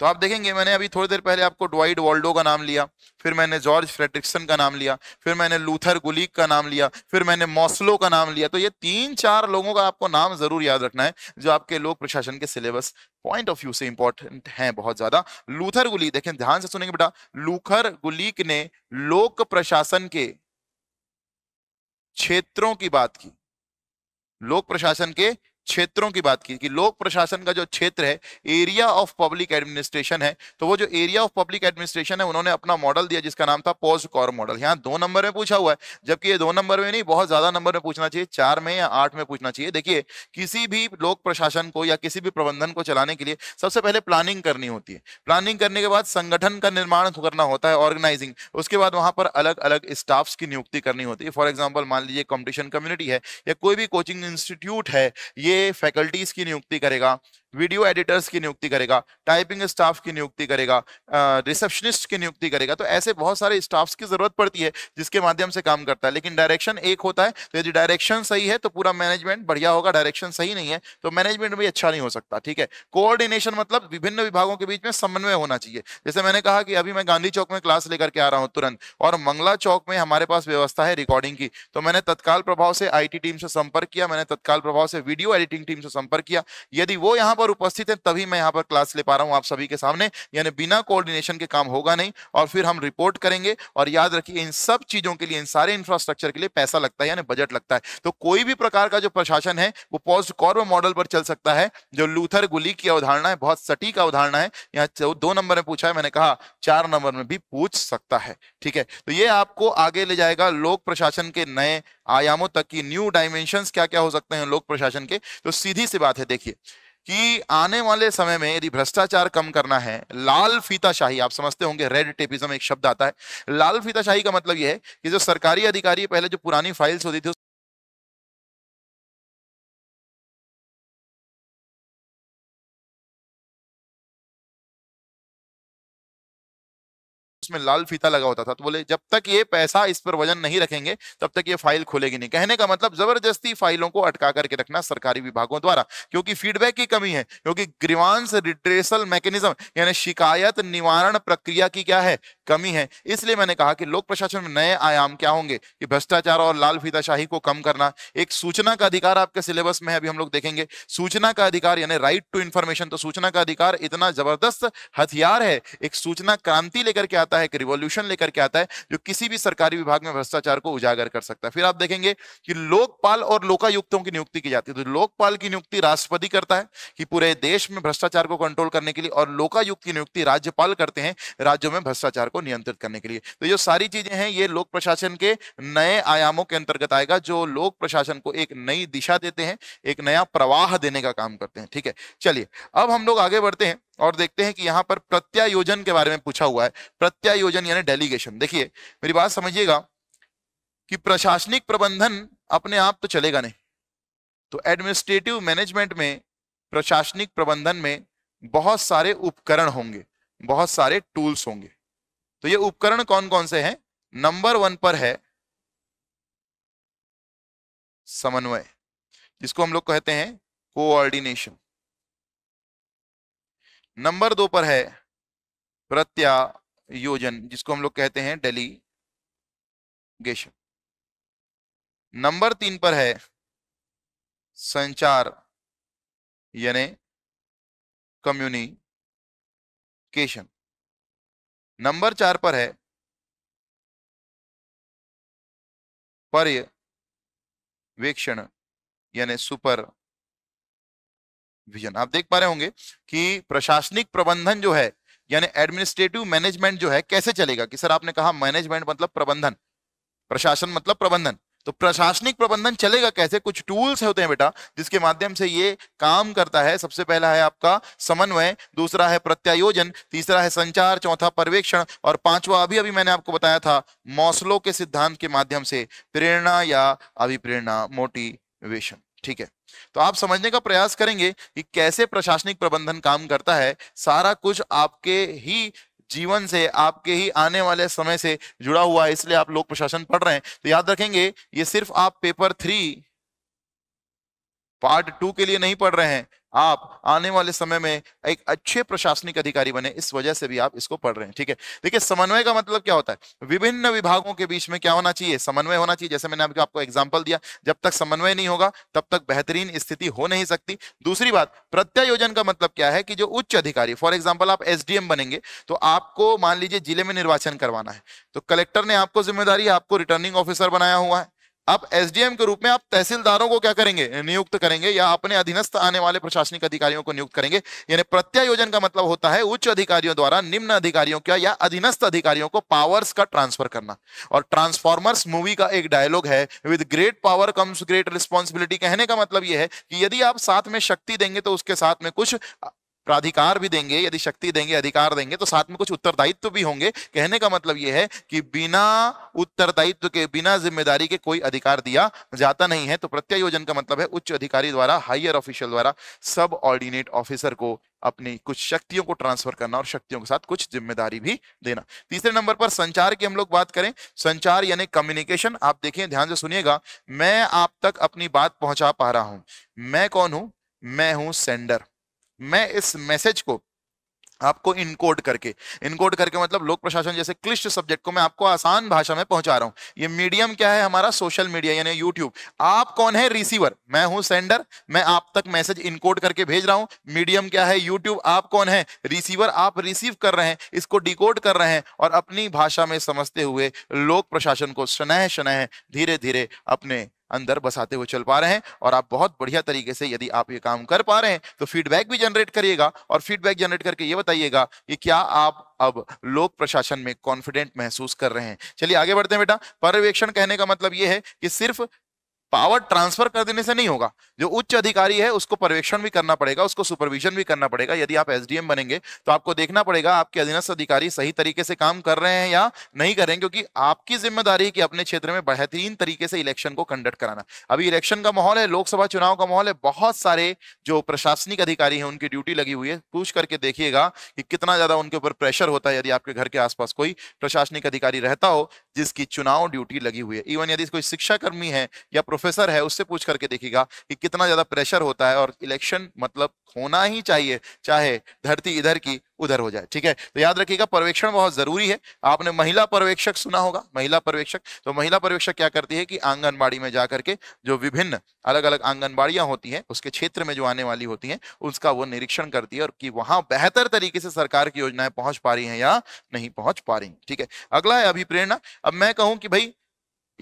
तो आप देखेंगे मैंने अभी थोड़ी देर पहले आपको ड्वाइड वॉल्डो का नाम लिया फिर मैंने जॉर्ज फ्रेडरिक्सन का नाम लिया फिर मैंने लूथर गुलीक का नाम लिया फिर मैंने मॉसलो का नाम लिया तो ये तीन चार लोगों का आपको नाम जरूर याद रखना है जो आपके लोक प्रशासन के सिलेबस पॉइंट ऑफ व्यू से इंपॉर्टेंट है बहुत ज्यादा लूथर गुलीक देखें ध्यान से सुनेंगे बेटा लूथर गुलीक ने लोक प्रशासन के क्षेत्रों की बात की लोक प्रशासन के क्षेत्रों की बात की कि लोक प्रशासन का जो क्षेत्र है एरिया ऑफ पब्लिक एडमिनिस्ट्रेशन है तो वो जो एरिया ऑफ पब्लिक एडमिनिस्ट्रेशन है उन्होंने अपना मॉडल दिया जिसका नाम था पोस्ट कॉर मॉडल यहाँ दो नंबर में पूछा हुआ है जबकि ये दो नंबर में नहीं बहुत ज्यादा नंबर में पूछना चाहिए चार में या आठ में पूछना चाहिए देखिए किसी भी लोक प्रशासन को या किसी भी प्रबंधन को चलाने के लिए सबसे पहले प्लानिंग करनी होती है प्लानिंग करने के बाद संगठन का निर्माण करना होता है ऑर्गेनाइजिंग उसके बाद वहां पर अलग अलग स्टाफ्स की नियुक्ति करनी होती है फॉर एग्जाम्पल मान लीजिए कॉम्पिटिशन कम्युनिटी है या कोई भी कोचिंग इंस्टीट्यूट है ये फैकल्टीज की नियुक्ति करेगा वीडियो एडिटर्स की नियुक्ति करेगा टाइपिंग स्टाफ की नियुक्ति करेगा रिसेप्शनिस्ट की नियुक्ति करेगा तो ऐसे बहुत सारे स्टाफ्स की जरूरत पड़ती है जिसके माध्यम से काम करता है लेकिन डायरेक्शन एक होता है तो यदि डायरेक्शन सही है तो पूरा मैनेजमेंट बढ़िया होगा डायरेक्शन सही नहीं है तो मैनेजमेंट भी अच्छा नहीं हो सकता ठीक है कोऑर्डिनेशन मतलब विभिन्न विभागों के बीच में समन्वय होना चाहिए जैसे मैंने कहा कि अभी मैं गांधी चौक में क्लास लेकर के आ रहा हूँ तुरंत और मंगला चौक में हमारे पास व्यवस्था है रिकॉर्डिंग की तो मैंने तत्काल प्रभाव से आई टीम से संपर्क किया मैंने तत्काल प्रभाव से वीडियो एडिटिंग टीम से संपर्क किया यदि वो यहाँ पर उपस्थित हैं तभी मैं यहाँ पर क्लास ले पा रहा हूँ आप सभी के सामने यानी बिना कोऑर्डिनेशन के काम होगा नहीं और फिर हम रिपोर्ट करेंगे और याद रखिए इन सब चीजों के लिए इन सारे इंफ्रास्ट्रक्चर के लिए पैसा लगता है यानी बजट लगता है तो कोई भी प्रकार का जो प्रशासन है वो पोस्ट कॉर्व मॉडल पर चल सकता है जो लूथर गुली की अवधारणा है बहुत सटीक अवधारणा है यहाँ दो नंबर में पूछा है मैंने कहा चार नंबर में भी पूछ सकता है ठीक है तो ये आपको आगे ले जाएगा लोक प्रशासन के नए आयामों तक की न्यू डायमेंशन क्या क्या हो सकते हैं लोक प्रशासन के तो सीधी सी बात है देखिए कि आने वाले समय में यदि भ्रष्टाचार कम करना है लाल फीताशाही आप समझते होंगे रेड टेपिज्म एक शब्द आता है लाल फीताशाही का मतलब यह है कि जो सरकारी अधिकारी पहले जो पुरानी फाइल्स होती थी उसमें लाल फीता लगा होता था तो बोले जब तक ये पैसा इस पर वजन नहीं रखेंगे तब तक ये फाइल खुलेगी नहीं कहने का मतलब जबरदस्ती फाइलों को अटका करके रखना सरकारी विभागों द्वारा क्योंकि फीडबैक की कमी है क्योंकि ग्रीवांस रिट्रेसल मैकेनिज्म यानी शिकायत निवारण प्रक्रिया की क्या है कमी है इसलिए मैंने कहा कि लोक प्रशासन में नए आयाम क्या होंगे कि भ्रष्टाचार और लाल फीताशाही को कम करना एक सूचना का अधिकार आपके सिलेबस में अभी हम लोग देखेंगे सूचना का अधिकार यानी राइट टू इंफॉर्मेशन तो सूचना का अधिकार इतना जबरदस्त हथियार है एक सूचना क्रांति लेकर के आता है है एक रिवोल्यूशन लेकर के आता है जो किसी भी सरकारी विभाग में भ्रष्टाचार को उजागर कर सकता है फिर आप देखेंगे कि लोकपाल और लोकायुक्तों की नियुक्ति की जाती है तो लोकपाल की नियुक्ति राष्ट्रपति करता है कि पूरे देश में भ्रष्टाचार को कंट्रोल करने के लिए और लोकायुक्त की नियुक्ति राज्यपाल करते हैं राज्यों में भ्रष्टाचार को नियंत्रित करने के लिए तो ये सारी चीजें हैं ये लोक प्रशासन के नए आयामों के अंतर्गत आएगा जो लोक प्रशासन को एक नई दिशा देते हैं एक नया प्रवाह देने का काम करते हैं ठीक है चलिए अब हम लोग आगे बढ़ते हैं और देखते हैं कि यहां पर प्रत्यायोजन के बारे में पूछा हुआ है प्रत्यायोजन यानी डेलीगेशन देखिए मेरी बात समझिएगा कि प्रशासनिक प्रबंधन अपने आप तो चलेगा नहीं तो एडमिनिस्ट्रेटिव मैनेजमेंट में प्रशासनिक प्रबंधन में बहुत सारे उपकरण होंगे बहुत सारे टूल्स होंगे तो ये उपकरण कौन कौन से हैं नंबर वन पर है समन्वय जिसको हम लोग कहते हैं कोऑर्डिनेशन नंबर दो पर है प्रत्यायोजन जिसको हम लोग कहते हैं डेलीगेशन नंबर तीन पर है संचार यानी कम्युनिकेशन नंबर चार पर है पर्यवेक्षण यानी सुपर विजन आप देख पा रहे होंगे कि प्रशासनिक प्रबंधन जो है यानी एडमिनिस्ट्रेटिव मैनेजमेंट जो है कैसे चलेगा कि सर आपने कहा मैनेजमेंट मतलब प्रबंधन प्रशासन मतलब प्रबंधन तो प्रशासनिक प्रबंधन चलेगा कैसे कुछ टूल्स होते हैं बेटा जिसके माध्यम से ये काम करता है सबसे पहला है आपका समन्वय दूसरा है प्रत्यायोजन तीसरा है संचार चौथा पर्यवेक्षण और पांचवा अभी अभी मैंने आपको बताया था मौसलों के सिद्धांत के माध्यम से प्रेरणा या अभिप्रेरणा मोटिवेशन ठीक है तो आप समझने का प्रयास करेंगे कि कैसे प्रशासनिक प्रबंधन काम करता है सारा कुछ आपके ही जीवन से आपके ही आने वाले समय से जुड़ा हुआ है इसलिए आप लोग प्रशासन पढ़ रहे हैं तो याद रखेंगे ये सिर्फ आप पेपर थ्री पार्ट टू के लिए नहीं पढ़ रहे हैं आप आने वाले समय में एक अच्छे प्रशासनिक अधिकारी बने इस वजह से भी आप इसको पढ़ रहे हैं ठीक है देखिए समन्वय का मतलब क्या होता है विभिन्न विभागों के बीच में क्या होना चाहिए समन्वय होना चाहिए जैसे मैंने आपको आपको एग्जाम्पल दिया जब तक समन्वय नहीं होगा तब तक बेहतरीन स्थिति हो नहीं सकती दूसरी बात प्रत्यायोजन का मतलब क्या है कि जो उच्च अधिकारी फॉर एग्जाम्पल आप एस बनेंगे तो आपको मान लीजिए जिले में निर्वाचन करवाना है तो कलेक्टर ने आपको जिम्मेदारी आपको रिटर्निंग ऑफिसर बनाया हुआ है अब एसडीएम के रूप में आप तहसीलदारों को क्या करेंगे नियुक्त करेंगे या अपने अधीनस्थ आने वाले प्रशासनिक अधिकारियों को नियुक्त करेंगे यानी प्रत्यायोजन का मतलब होता है उच्च अधिकारियों द्वारा निम्न अधिकारियों का या अधीनस्थ अधिकारियों को पावर्स का ट्रांसफर करना और ट्रांसफॉर्मर्स मूवी का एक डायलॉग है with great power comes great responsibility कहने का मतलब यह है कि यदि आप साथ में शक्ति देंगे तो उसके साथ में कुछ प्राधिकार भी देंगे यदि शक्ति देंगे अधिकार देंगे तो साथ में कुछ उत्तरदायित्व भी होंगे कहने का मतलब यह है कि बिना उत्तरदायित्व के बिना जिम्मेदारी के कोई अधिकार दिया जाता नहीं है तो प्रत्यायोजन का मतलब है उच्च अधिकारी द्वारा हायर ऑफिशियल द्वारा सब ऑर्डिनेट ऑफिसर को अपनी कुछ शक्तियों को ट्रांसफर करना और शक्तियों के साथ कुछ जिम्मेदारी भी देना तीसरे नंबर पर संचार की हम लोग बात करें संचार यानी कम्युनिकेशन आप देखिए ध्यान से सुनिएगा मैं आप तक अपनी बात पहुंचा पा रहा हूं मैं कौन हूं मैं हूं सेंडर मैं इस मैसेज को आपको इनकोड करके इनकोड करके मतलब लोक प्रशासन जैसे क्लिष्ट सब्जेक्ट को मैं आपको आसान भाषा में पहुंचा रहा हूं ये मीडियम क्या है हमारा सोशल मीडिया यानी यूट्यूब आप कौन है रिसीवर मैं हूं सेंडर मैं आप तक मैसेज इनकोड करके भेज रहा हूं मीडियम क्या है यूट्यूब आप कौन है रिसीवर आप रिसीव कर रहे हैं इसको डिकोड कर रहे हैं और अपनी भाषा में समझते हुए लोक प्रशासन को शनह शनह धीरे धीरे अपने अंदर बसाते हुए चल पा रहे हैं और आप बहुत बढ़िया तरीके से यदि आप ये काम कर पा रहे हैं तो फीडबैक भी जनरेट करिएगा और फीडबैक जनरेट करके ये बताइएगा कि क्या आप अब लोक प्रशासन में कॉन्फिडेंट महसूस कर रहे हैं चलिए आगे बढ़ते हैं बेटा पर्यवेक्षण कहने का मतलब ये है कि सिर्फ पावर ट्रांसफर कर देने से नहीं होगा जो उच्च अधिकारी है उसको पर्यवेक्षण भी करना पड़ेगा उसको सुपरविजन भी करना पड़ेगा यदि आप एसडीएम बनेंगे तो आपको देखना पड़ेगा आपके अधीनस्थ अधिकारी सही तरीके से काम कर रहे हैं या नहीं कर रहे हैं क्योंकि आपकी जिम्मेदारी है कि अपने क्षेत्र में बेहतरीन तरीके से इलेक्शन को कंडक्ट कराना अभी इलेक्शन का माहौल है लोकसभा चुनाव का माहौल है बहुत सारे जो प्रशासनिक अधिकारी है उनकी ड्यूटी लगी हुई है पूछ करके देखिएगा कि कितना ज्यादा उनके ऊपर प्रेशर होता है यदि आपके घर के आसपास कोई प्रशासनिक अधिकारी रहता हो जिसकी चुनाव ड्यूटी लगी हुई है इवन यदि कोई शिक्षा कर्मी है या प्रोफेसर है उससे पूछ करके देखेगा कि कितना ज्यादा प्रेशर होता है और इलेक्शन मतलब होना ही चाहिए चाहे धरती इधर की उधर हो जाए ठीक है तो याद रखिएगा पर्यवेक्षण बहुत जरूरी है आपने महिला पर्यवेक्षक सुना होगा महिला पर्यवेक्षक तो महिला पर्यवेक्षक क्या करती है कि आंगनबाड़ी में जाकर के जो विभिन्न अलग अलग आंगनबाड़ियां होती हैं उसके क्षेत्र में जो आने वाली होती हैं उसका वो निरीक्षण करती है और कि वहां बेहतर तरीके से सरकार की योजनाएं पहुंच पा रही है या नहीं पहुंच पा रही ठीक है अगला है अभिप्रेरणा अब मैं कहूं कि भाई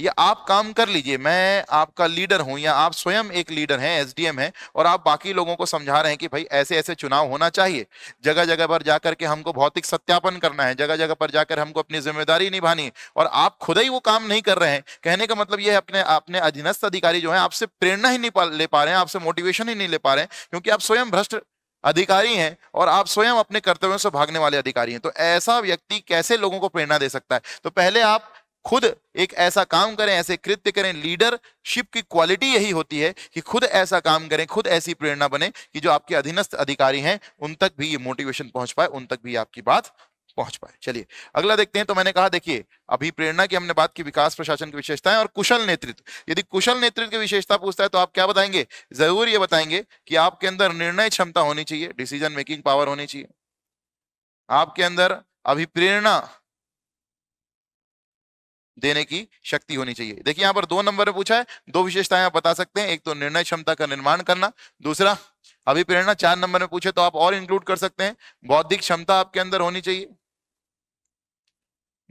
या आप काम कर लीजिए मैं आपका लीडर हूं या आप स्वयं एक लीडर हैं एसडीएम हैं और आप बाकी लोगों को समझा रहे हैं कि भाई ऐसे ऐसे चुनाव होना चाहिए जगह जगह पर जाकर के हमको भौतिक सत्यापन करना है जगह जगह पर जाकर हमको अपनी जिम्मेदारी निभानी है और आप खुद ही वो काम नहीं कर रहे हैं कहने का मतलब ये है अपने अपने अधीनस्थ अधिकारी जो है आपसे प्रेरणा ही नहीं ले पा रहे हैं आपसे मोटिवेशन ही नहीं ले पा रहे हैं क्योंकि आप स्वयं भ्रष्ट अधिकारी हैं और आप स्वयं अपने कर्तव्यों से भागने वाले अधिकारी हैं तो ऐसा व्यक्ति कैसे लोगों को प्रेरणा दे सकता है तो पहले आप खुद एक ऐसा काम करें ऐसे कृत्य करें लीडरशिप की क्वालिटी यही होती है कि खुद ऐसा काम करें खुद ऐसी प्रेरणा बने कि जो आपके अधीनस्थ अधिकारी हैं उन तक भी ये मोटिवेशन पहुंच पाए उन तक भी आपकी बात पहुंच पाए चलिए अगला देखते हैं तो मैंने कहा देखिए अभी प्रेरणा की हमने बात की विकास प्रशासन की विशेषताएं और कुशल नेतृत्व यदि कुशल नेतृत्व की विशेषता पूछता है तो आप क्या बताएंगे जरूर ये बताएंगे कि आपके अंदर निर्णय क्षमता होनी चाहिए डिसीजन मेकिंग पावर होनी चाहिए आपके अंदर अभिप्रेरणा देने की शक्ति होनी चाहिए देखिए यहाँ पर दो नंबर में पूछा है दो विशेषताएं आप बता सकते हैं एक तो निर्णय क्षमता का निर्माण करना दूसरा अभी प्रेरणा चार नंबर में पूछे तो आप और इंक्लूड कर सकते हैं बौद्धिक क्षमता आपके अंदर होनी चाहिए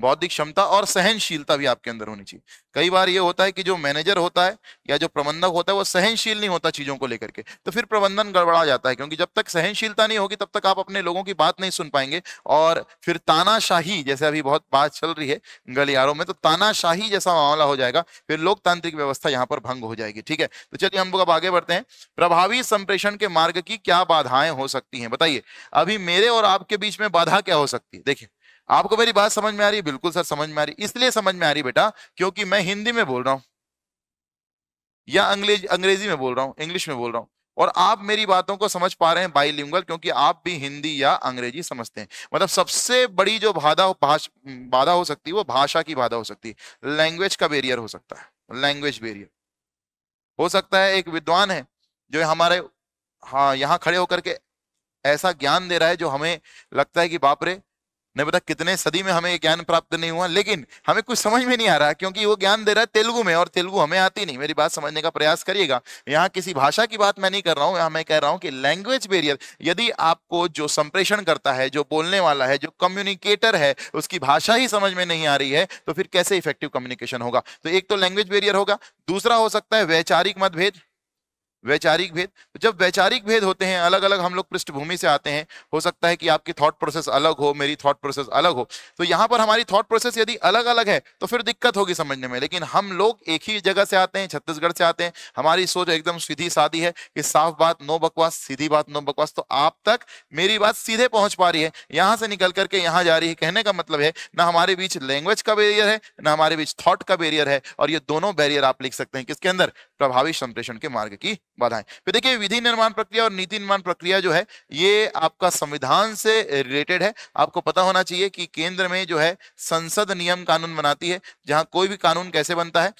बौद्धिक क्षमता और सहनशीलता भी आपके अंदर होनी चाहिए कई बार ये होता है कि जो मैनेजर होता है या जो प्रबंधक होता है वो सहनशील नहीं होता चीजों को लेकर के तो फिर प्रबंधन गड़बड़ा जाता है क्योंकि जब तक सहनशीलता नहीं होगी तब तक आप अपने लोगों की बात नहीं सुन पाएंगे और फिर तानाशाही जैसे अभी बहुत बात चल रही है गलियारों में तो तानाशाही जैसा मामला हो जाएगा फिर लोकतांत्रिक व्यवस्था यहाँ पर भंग हो जाएगी ठीक है तो चलिए हम लोग अब आगे बढ़ते हैं प्रभावी संप्रेषण के मार्ग की क्या बाधाएं हो सकती हैं बताइए अभी मेरे और आपके बीच में बाधा क्या हो सकती है देखिए आपको मेरी बात समझ में आ रही है बिल्कुल सर समझ में आ रही इसलिए समझ में आ रही बेटा क्योंकि मैं हिंदी में बोल रहा हूँ या अंग्रेज अंग्रेजी में बोल रहा हूँ इंग्लिश में बोल रहा हूँ और आप मेरी बातों को समझ पा रहे हैं बाई क्योंकि आप भी हिंदी या अंग्रेजी समझते हैं मतलब सबसे बड़ी जो बाधा बाधा हो सकती है वो भाषा की बाधा हो सकती है लैंग्वेज का बेरियर हो सकता है लैंग्वेज बेरियर हो सकता है एक विद्वान है जो हमारे हाँ यहाँ खड़े होकर के ऐसा ज्ञान दे रहा है जो हमें लगता है कि बापरे नहीं पता कितने सदी में हमें ज्ञान प्राप्त नहीं हुआ लेकिन हमें कुछ समझ में नहीं आ रहा क्योंकि वो ज्ञान दे रहा है तेलुगु में और तेलुगु हमें आती नहीं मेरी बात समझने का प्रयास करिएगा यहाँ किसी भाषा की बात मैं नहीं कर रहा हूँ यहाँ मैं कह रहा हूँ कि लैंग्वेज बेरियर यदि आपको जो संप्रेषण करता है जो बोलने वाला है जो कम्युनिकेटर है उसकी भाषा ही समझ में नहीं आ रही है तो फिर कैसे इफेक्टिव कम्युनिकेशन होगा तो एक तो लैंग्वेज बेरियर होगा दूसरा हो सकता है वैचारिक मतभेद वैचारिक भेद तो जब वैचारिक भेद होते हैं अलग अलग हम लोग पृष्ठभूमि से आते हैं हो सकता है कि आपकी थॉट प्रोसेस अलग हो मेरी थॉट प्रोसेस अलग हो तो यहाँ पर हमारी थॉट प्रोसेस यदि अलग अलग है तो फिर दिक्कत होगी समझने में लेकिन हम लोग एक ही जगह से आते हैं छत्तीसगढ़ से आते हैं हमारी सोच एकदम सीधी सादी है कि साफ बात नो बकवास सीधी बात नो बकवास तो आप तक मेरी बात सीधे पहुंच पा रही है यहाँ से निकल करके यहाँ जा रही है कहने का मतलब है ना हमारे बीच लैंग्वेज का बेरियर है ना हमारे बीच थॉट का बेरियर है और ये दोनों बैरियर आप लिख सकते हैं किसके अंदर प्रभावी संप्रेषण के मार्ग की बाधाएं फिर देखिए विधि निर्माण प्रक्रिया और नीति निर्माण प्रक्रिया जो है ये आपका संविधान से रिलेटेड है आपको पता होना चाहिए कि केंद्र में जो है संसद नियम कानून बनाती है जहां कोई भी कानून कैसे बनता है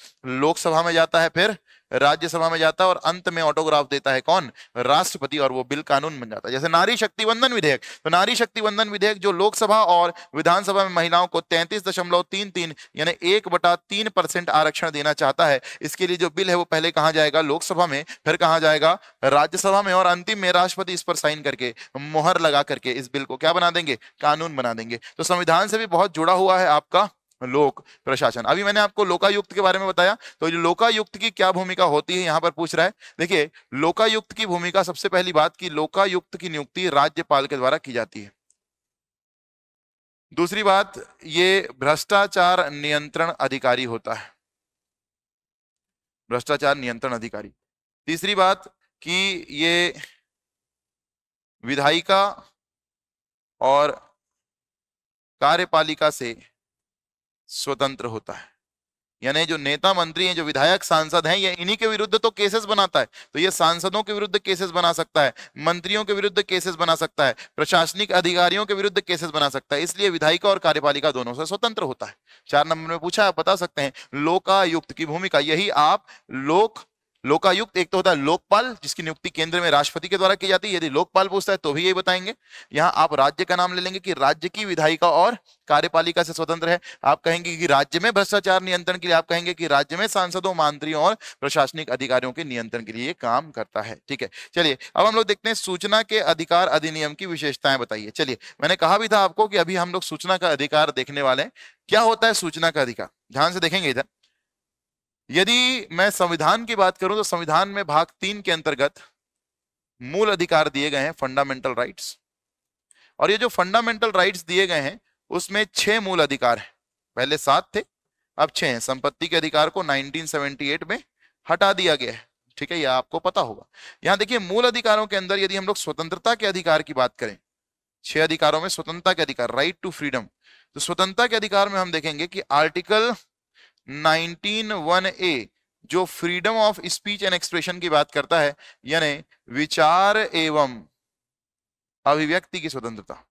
लोकसभा में जाता है फिर राज्यसभा में जाता है और अंत में ऑटोग्राफ देता है कौन राष्ट्रपति और वो बिल कानून बन जाता है जैसे नारी शक्ति वंदन विधेयक तो नारी शक्ति वंदन विधेयक जो लोकसभा और विधानसभा में महिलाओं को तैंतीस दशमलव तीन तीन यानी एक बटा तीन परसेंट आरक्षण देना चाहता है इसके लिए जो बिल है वो पहले कहा जाएगा लोकसभा में फिर कहा जाएगा राज्यसभा में और अंतिम में राष्ट्रपति इस पर साइन करके मोहर लगा करके इस बिल को क्या बना देंगे कानून बना देंगे तो संविधान से भी बहुत जुड़ा हुआ है आपका लोक प्रशासन अभी मैंने आपको लोकायुक्त के बारे में बताया तो जो लोकायुक्त की क्या भूमिका होती है यहाँ पर पूछ रहा है देखिए लोकायुक्त की भूमिका सबसे पहली बात की लोकायुक्त की नियुक्ति राज्यपाल के द्वारा की जाती है दूसरी बात ये भ्रष्टाचार नियंत्रण अधिकारी होता है भ्रष्टाचार नियंत्रण अधिकारी तीसरी बात कि ये विधायिका और कार्यपालिका से स्वतंत्र होता है यानी जो नेता मंत्री हैं जो विधायक सांसद हैं ये इन्हीं के विरुद्ध तो केसेस बनाता है तो ये सांसदों के विरुद्ध केसेस बना सकता है मंत्रियों के विरुद्ध केसेस बना सकता है प्रशासनिक अधिकारियों के विरुद्ध केसेस बना सकता है इसलिए विधायिका और कार्यपालिका दोनों से स्वतंत्र होता है चार नंबर में पूछा आप बता सकते हैं लोकायुक्त की भूमिका यही आप लोक लोकायुक्त एक तो होता है लोकपाल जिसकी नियुक्ति केंद्र में राष्ट्रपति के द्वारा की जाती है यदि लोकपाल पूछता है तो भी यही बताएंगे यहाँ आप राज्य का नाम ले लेंगे कि राज्य की विधायिका और कार्यपालिका से स्वतंत्र है आप कहेंगे कि राज्य में भ्रष्टाचार नियंत्रण के लिए आप कहेंगे कि राज्य में सांसदों मंत्रियों और प्रशासनिक अधिकारियों के नियंत्रण के लिए काम करता है ठीक है चलिए अब हम लोग देखते हैं सूचना के अधिकार अधिनियम की विशेषताएं बताइए चलिए मैंने कहा भी था आपको कि अभी हम लोग सूचना का अधिकार देखने वाले हैं क्या होता है सूचना का अधिकार ध्यान से देखेंगे इधर यदि मैं संविधान की बात करूं तो संविधान में भाग तीन के अंतर्गत मूल अधिकार दिए गए हैं फंडामेंटल राइट्स और ये जो फंडामेंटल राइट्स दिए गए हैं उसमें छह मूल अधिकार हैं पहले सात थे अब छह हैं संपत्ति के अधिकार को 1978 में हटा दिया गया है ठीक है यह आपको पता होगा यहां देखिए मूल अधिकारों के अंदर यदि हम लोग स्वतंत्रता के अधिकार की बात करें छह अधिकारों में स्वतंत्रता के अधिकार राइट टू फ्रीडम तो स्वतंत्रता के अधिकार में हम देखेंगे कि आर्टिकल नाइनटीन वन ए जो freedom of speech and expression की बात करता है यानी विचार एवं अभिव्यक्ति की स्वतंत्रता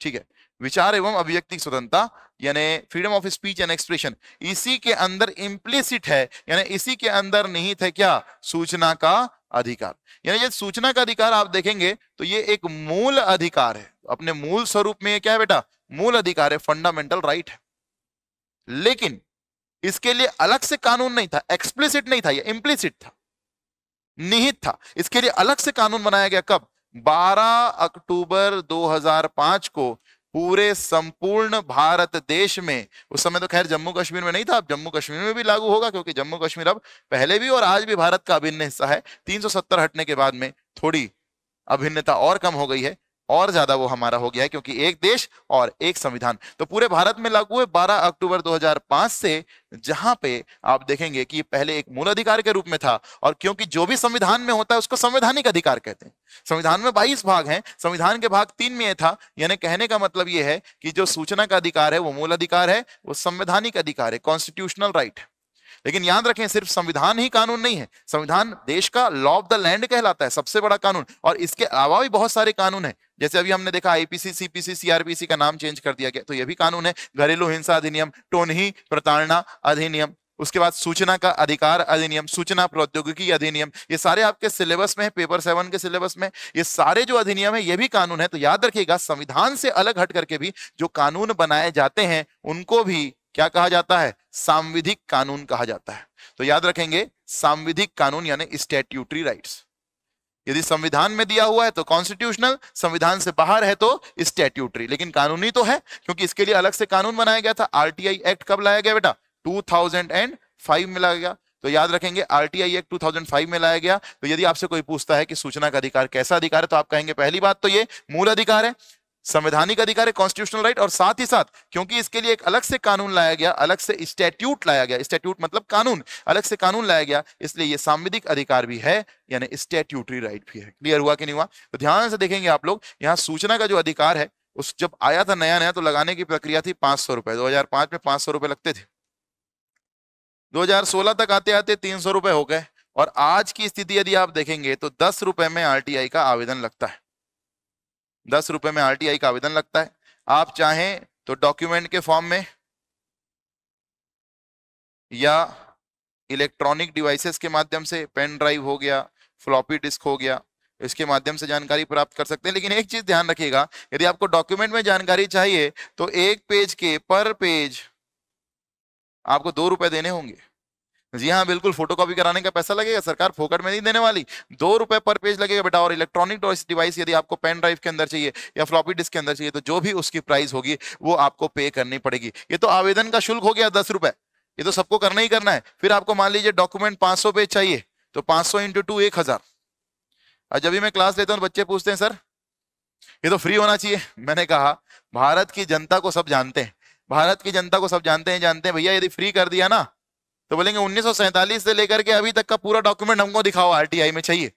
ठीक है विचार एवं अभिव्यक्ति की स्वतंत्रता यानी freedom of speech and expression इसी के अंदर इम्प्लिसिट है यानी इसी के अंदर निहित है क्या सूचना का अधिकार यानी जब सूचना का अधिकार आप देखेंगे तो ये एक मूल अधिकार है अपने मूल स्वरूप में क्या है बेटा मूल अधिकार है फंडामेंटल राइट है लेकिन इसके लिए अलग से कानून नहीं था एक्सप्लिसिट नहीं था यह इम्प्लिसिट था निहित था इसके लिए अलग से कानून बनाया गया कब 12 अक्टूबर 2005 को पूरे संपूर्ण भारत देश में उस समय तो खैर जम्मू कश्मीर में नहीं था अब जम्मू कश्मीर में भी लागू होगा क्योंकि जम्मू कश्मीर अब पहले भी और आज भी भारत का अभिन्न हिस्सा है 370 हटने के बाद में थोड़ी अभिन्नता और कम हो गई है और ज्यादा वो हमारा हो गया है क्योंकि एक देश और एक संविधान तो पूरे भारत में लागू है 12 अक्टूबर 2005 से जहां पे आप देखेंगे कि पहले एक मूल अधिकार के रूप में था और क्योंकि जो भी संविधान में होता है उसको संवैधानिक अधिकार कहते हैं संविधान में 22 भाग हैं संविधान के भाग तीन में था यानी कहने का मतलब यह है कि जो सूचना का अधिकार है वो मूल अधिकार है वो संवैधानिक अधिकार है कॉन्स्टिट्यूशनल राइट right. लेकिन याद रखें सिर्फ संविधान ही कानून नहीं है संविधान देश का लॉ ऑफ द लैंड कहलाता है सबसे बड़ा कानून और इसके अलावा भी बहुत सारे कानून है जैसे अभी हमने देखा आईपीसी सीपीसी सीआरपीसी का नाम चेंज कर दिया गया तो यह भी कानून है घरेलू हिंसा अधिनियम टोनही प्रताड़ना अधिनियम उसके बाद सूचना का अधिकार अधिनियम सूचना प्रौद्योगिकी अधिनियम ये सारे आपके सिलेबस में है पेपर सेवन के सिलेबस में ये सारे जो अधिनियम है ये भी कानून है तो याद रखिएगा संविधान से अलग हट करके भी जो कानून बनाए जाते हैं उनको भी क्या कहा जाता है सांविधिक कानून कहा जाता है तो याद रखेंगे सांविधिक कानून यानी स्टेट्यूटरी राइट्स यदि संविधान में दिया हुआ है तो कॉन्स्टिट्यूशनल संविधान से बाहर है तो स्टेट्यूटरी लेकिन कानूनी तो है क्योंकि इसके लिए अलग से कानून बनाया गया था आरटीआई एक्ट कब लाया गया बेटा 2005 में लाया गया तो याद रखेंगे आरटीआई एक्ट 2005 में लाया गया तो यदि आपसे कोई पूछता है कि सूचना का अधिकार कैसा अधिकार है तो आप कहेंगे पहली बात तो ये मूल अधिकार है संवैधानिक अधिकार है कॉन्स्टिट्यूशनल राइट और साथ ही साथ क्योंकि इसके लिए एक अलग से कानून लाया गया अलग से स्टैट्यूट लाया गया स्टैट्यूट मतलब कानून अलग से कानून लाया गया इसलिए ये सांविधिक अधिकार भी है यानी स्टैट्यूटरी राइट भी है क्लियर हुआ कि नहीं हुआ तो ध्यान से देखेंगे आप लोग यहाँ सूचना का जो अधिकार है उस जब आया था नया नया तो लगाने की प्रक्रिया थी पांच सौ रुपए दो हजार पांच में पांच सौ रुपए लगते थे दो तक आते आते तीन सौ रुपए हो गए और आज की स्थिति यदि आप देखेंगे तो दस रुपए में आर का आवेदन लगता है दस रुपए में आरटीआई का आवेदन लगता है आप चाहें तो डॉक्यूमेंट के फॉर्म में या इलेक्ट्रॉनिक डिवाइसेस के माध्यम से पेन ड्राइव हो गया फ्लॉपी डिस्क हो गया इसके माध्यम से जानकारी प्राप्त कर सकते हैं लेकिन एक चीज ध्यान रखिएगा यदि आपको डॉक्यूमेंट में जानकारी चाहिए तो एक पेज के पर पेज आपको दो रुपए देने होंगे जी हाँ बिल्कुल फोटोकॉपी कराने का पैसा लगेगा सरकार फोकट में नहीं देने वाली दो रुपए पर पेज लगेगा बेटा और इलेक्ट्रॉनिक डिवाइस यदि आपको पेन ड्राइव के अंदर चाहिए या फ्लॉपी डिस्क के अंदर चाहिए तो जो भी उसकी प्राइस होगी वो आपको पे करनी पड़ेगी ये तो आवेदन का शुल्क हो गया दस रुपए ये तो सबको करना ही करना है फिर आपको मान लीजिए डॉक्यूमेंट पांच सौ पेज चाहिए तो पांच सौ इंटू टू एक हजार और जब भी मैं क्लास लेता हूँ बच्चे पूछते हैं सर ये तो फ्री होना चाहिए मैंने कहा भारत की जनता को सब जानते हैं भारत की जनता को सब जानते हैं जानते हैं भैया यदि फ्री कर दिया ना तो बोलेंगे उन्नीस से लेकर के अभी तक का पूरा डॉक्यूमेंट हमको दिखाओ आरटीआई में चाहिए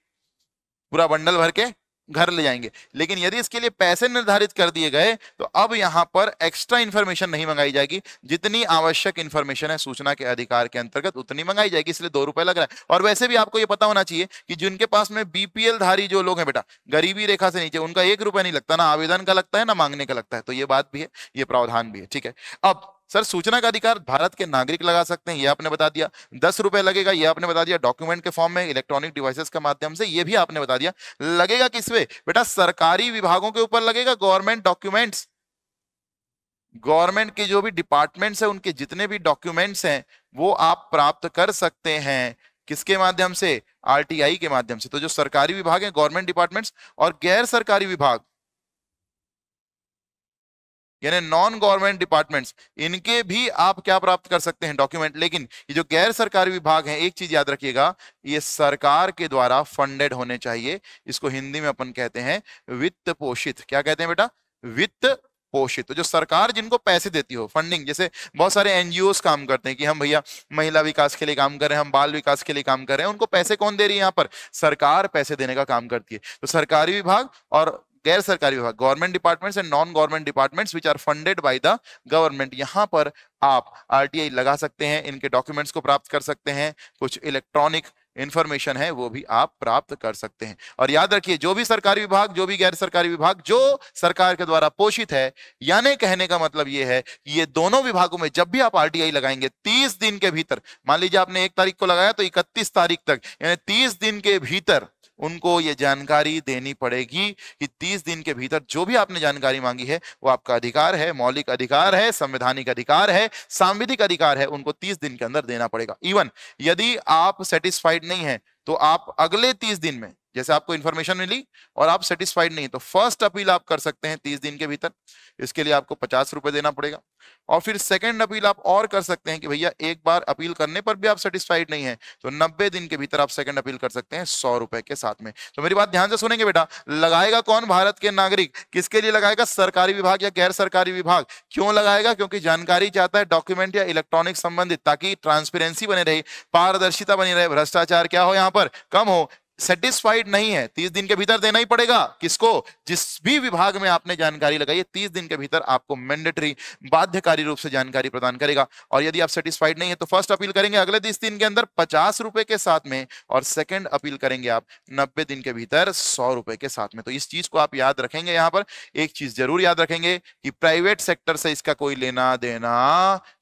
पूरा बंडल भर के घर ले जाएंगे लेकिन यदि इसके लिए पैसे निर्धारित कर दिए गए तो अब यहाँ पर एक्स्ट्रा इन्फॉर्मेशन नहीं मंगाई जाएगी जितनी आवश्यक इन्फॉर्मेशन है सूचना के अधिकार के अंतर्गत उतनी मंगाई जाएगी इसलिए दो रुपए लग रहा है और वैसे भी आपको ये पता होना चाहिए कि जिनके पास में बीपीएल धारी जो लोग हैं बेटा गरीबी रेखा से नीचे उनका एक रुपया नहीं लगता ना आवेदन का लगता है ना मांगने का लगता है तो ये बात भी है ये प्रावधान भी है ठीक है अब सर सूचना का अधिकार भारत के नागरिक लगा सकते हैं ये आपने बता दिया दस रुपए लगेगा ये आपने बता दिया डॉक्यूमेंट के फॉर्म में इलेक्ट्रॉनिक डिवाइसेस के माध्यम से ये भी आपने बता दिया लगेगा किस पे बेटा सरकारी विभागों के ऊपर लगेगा गवर्नमेंट डॉक्यूमेंट्स गवर्नमेंट के जो भी डिपार्टमेंट्स है उनके जितने भी डॉक्यूमेंट्स हैं वो आप प्राप्त कर सकते हैं किसके माध्यम से आर के माध्यम से तो जो सरकारी विभाग है गवर्नमेंट डिपार्टमेंट्स और गैर सरकारी विभाग यानी नॉन गवर्नमेंट डिपार्टमेंट्स इनके भी आप क्या प्राप्त कर सकते हैं डॉक्यूमेंट लेकिन ये जो गैर सरकारी विभाग है एक चीज याद रखिएगा ये सरकार के द्वारा फंडेड होने चाहिए इसको हिंदी में अपन कहते हैं वित्त पोषित क्या कहते हैं बेटा वित्त पोषित तो जो सरकार जिनको पैसे देती हो फंडिंग जैसे बहुत सारे एनजीओ काम करते हैं कि हम भैया महिला विकास के लिए काम कर रहे हैं हम बाल विकास के लिए काम कर रहे हैं उनको पैसे कौन दे रही है यहाँ पर सरकार पैसे देने का काम करती है तो सरकारी विभाग और गैर सरकारी विभाग government departments and non government departments which are funded by the government यहां पर आप आरटीआई लगा सकते हैं इनके डॉक्यूमेंट्स को प्राप्त कर सकते हैं कुछ इलेक्ट्रॉनिक इन्फॉर्मेशन है वो भी आप प्राप्त कर सकते हैं और याद रखिए जो भी सरकारी विभाग जो भी गैर सरकारी विभाग जो सरकार के द्वारा पोषित है यानी कहने का मतलब ये है कि ये दोनों विभागों में जब भी आप आरटीआई लगाएंगे 30 दिन के भीतर मान लीजिए आपने एक तारीख को लगाया तो 31 तारीख तक यानी 30 दिन के भीतर उनको ये जानकारी देनी पड़ेगी कि तीस दिन के भीतर जो भी आपने जानकारी मांगी है वो आपका अधिकार है मौलिक अधिकार है संवैधानिक अधिकार है सांविधिक अधिकार है उनको तीस दिन के अंदर देना पड़ेगा इवन यदि आप सेटिस्फाइड नहीं है तो आप अगले तीस दिन में जैसे आपको इन्फॉर्मेशन मिली और आप सेटिस्फाइड नहीं तो फर्स्ट अपील आप कर सकते हैं तीस दिन के भीतर इसके लिए आपको पचास रुपए देना पड़ेगा और फिर सेकंड अपील आप और कर सकते हैं कि भैया एक बार अपील करने पर भी आप सेटिस्फाइड नहीं है तो नब्बे दिन के भीतर आप सेकंड अपील कर सकते हैं सौ रुपए के साथ में तो मेरी बात ध्यान से सुनेंगे बेटा लगाएगा कौन भारत के नागरिक किसके लिए लगाएगा सरकारी विभाग या गैर सरकारी विभाग क्यों लगाएगा क्योंकि जानकारी चाहता है डॉक्यूमेंट या इलेक्ट्रॉनिक संबंधित ताकि ट्रांसपेरेंसी बने रहे पारदर्शिता बनी रहे भ्रष्टाचार क्या हो यहाँ पर कम हो सेटिस्फाइड नहीं है तीस दिन के भीतर देना ही पड़ेगा किसको जिस भी विभाग में आपने जानकारी लगाई है तीस दिन के भीतर आपको मैंडेटरी बाध्यकारी रूप से जानकारी प्रदान करेगा और यदि आप सेटिस्फाइड नहीं है तो फर्स्ट अपील करेंगे अगले तीस दिन के अंदर पचास रुपए के साथ में और सेकेंड अपील करेंगे आप नब्बे दिन के भीतर सौ रुपए के साथ में तो इस चीज को आप याद रखेंगे यहाँ पर एक चीज जरूर याद रखेंगे कि प्राइवेट सेक्टर से इसका कोई लेना देना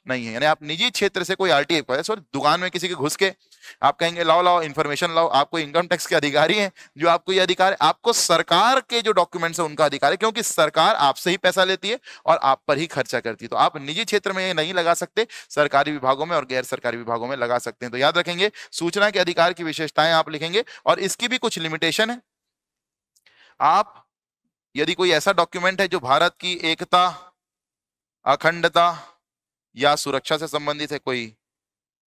नहीं है यानी आप निजी क्षेत्र से कोई आर टी दुकान में किसी के घुस के आप कहेंगे लाओ लाओ इन्फॉर्मेशन लाओ आपको इनकम टैक्स के अधिकारी हैं जो आपको ये अधिकार है आपको सरकार के जो डॉक्यूमेंट्स हैं उनका अधिकार है क्योंकि सरकार आपसे ही पैसा लेती है और आप पर ही खर्चा करती है तो आप निजी क्षेत्र में ये नहीं लगा सकते सरकारी विभागों में और गैर सरकारी विभागों में लगा सकते हैं तो याद रखेंगे सूचना के अधिकार की विशेषताएं आप लिखेंगे और इसकी भी कुछ लिमिटेशन है आप यदि कोई ऐसा डॉक्यूमेंट है जो भारत की एकता अखंडता या सुरक्षा से संबंधित है कोई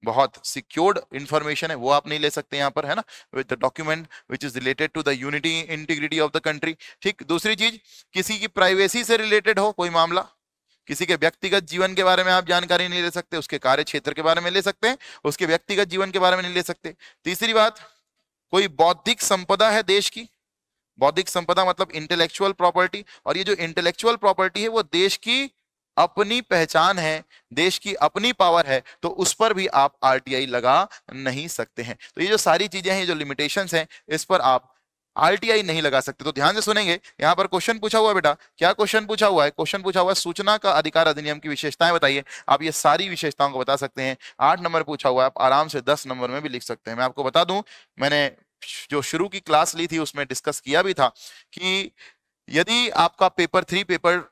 बहुत सिक्योर्ड इन्फॉर्मेशन है वो आप नहीं ले सकते यहाँ पर है ना with the document which is related to the unity integrity of the country ठीक दूसरी चीज किसी की प्राइवेसी से रिलेटेड हो कोई मामला किसी के व्यक्तिगत जीवन के बारे में आप जानकारी नहीं ले सकते उसके कार्य क्षेत्र के बारे में ले सकते हैं उसके व्यक्तिगत जीवन के बारे में नहीं ले सकते तीसरी बात कोई बौद्धिक संपदा है देश की बौद्धिक संपदा मतलब इंटेलेक्चुअल प्रॉपर्टी और ये जो इंटेलेक्चुअल प्रॉपर्टी है वो देश की अपनी पहचान है देश की अपनी पावर है तो उस पर भी आप आरटीआई लगा नहीं सकते हैं तो ये जो सारी चीजें हैं ये जो लिमिटेशन हैं इस पर आप आरटीआई नहीं लगा सकते तो ध्यान से सुनेंगे यहां पर क्वेश्चन पूछा हुआ बेटा क्या क्वेश्चन पूछा हुआ है क्वेश्चन पूछा हुआ है सूचना का अधिकार अधिनियम की विशेषताएं बताइए आप ये सारी विशेषताओं को बता सकते हैं आठ नंबर पूछा हुआ है आप आराम से दस नंबर में भी लिख सकते हैं मैं आपको बता दूं मैंने जो शुरू की क्लास ली थी उसमें डिस्कस किया भी था कि यदि आपका पेपर थ्री पेपर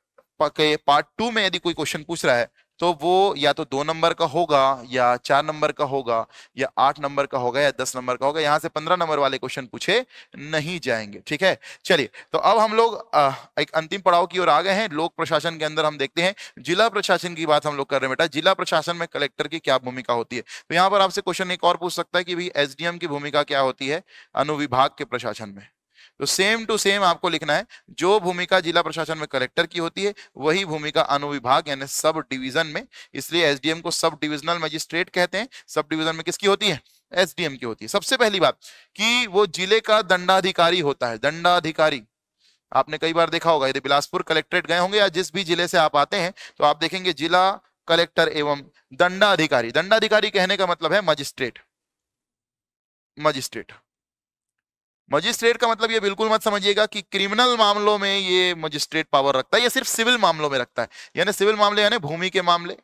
के पार्ट टू में यदि कोई क्वेश्चन पूछ रहा है तो वो या तो दो नंबर का होगा या चार नंबर का होगा या आठ नंबर का होगा या दस नंबर का होगा यहाँ से पंद्रह नंबर वाले क्वेश्चन पूछे नहीं जाएंगे ठीक है चलिए तो अब हम लोग एक अंतिम पड़ाव की ओर आ गए हैं लोक प्रशासन के अंदर हम देखते हैं जिला प्रशासन की बात हम लोग कर रहे हैं बेटा जिला प्रशासन में कलेक्टर की क्या भूमिका होती है तो यहाँ पर आपसे क्वेश्चन एक और पूछ सकता है कि भाई एसडीएम की भूमिका क्या होती है अनुविभाग के प्रशासन में तो सेम टू सेम आपको लिखना है जो भूमिका जिला प्रशासन में कलेक्टर की होती है वही भूमिका अनुविभाग यानी सब डिवीजन में इसलिए एसडीएम को सब डिविजनल मजिस्ट्रेट कहते हैं सब डिविजन में किसकी होती है एसडीएम की होती है सबसे पहली बात कि वो जिले का दंडाधिकारी होता है दंडाधिकारी आपने कई बार देखा होगा यदि बिलासपुर कलेक्ट्रेट गए होंगे या जिस भी जिले से आप आते हैं तो आप देखेंगे जिला कलेक्टर एवं दंडाधिकारी दंडाधिकारी कहने का मतलब है मजिस्ट्रेट मजिस्ट्रेट मजिस्ट्रेट का मतलब ये बिल्कुल मत समझिएगा कि क्रिमिनल मामलों में ये मजिस्ट्रेट पावर रखता है या सिर्फ सिविल मामलों में रखता है यानी सिविल मामले यानी भूमि के मामले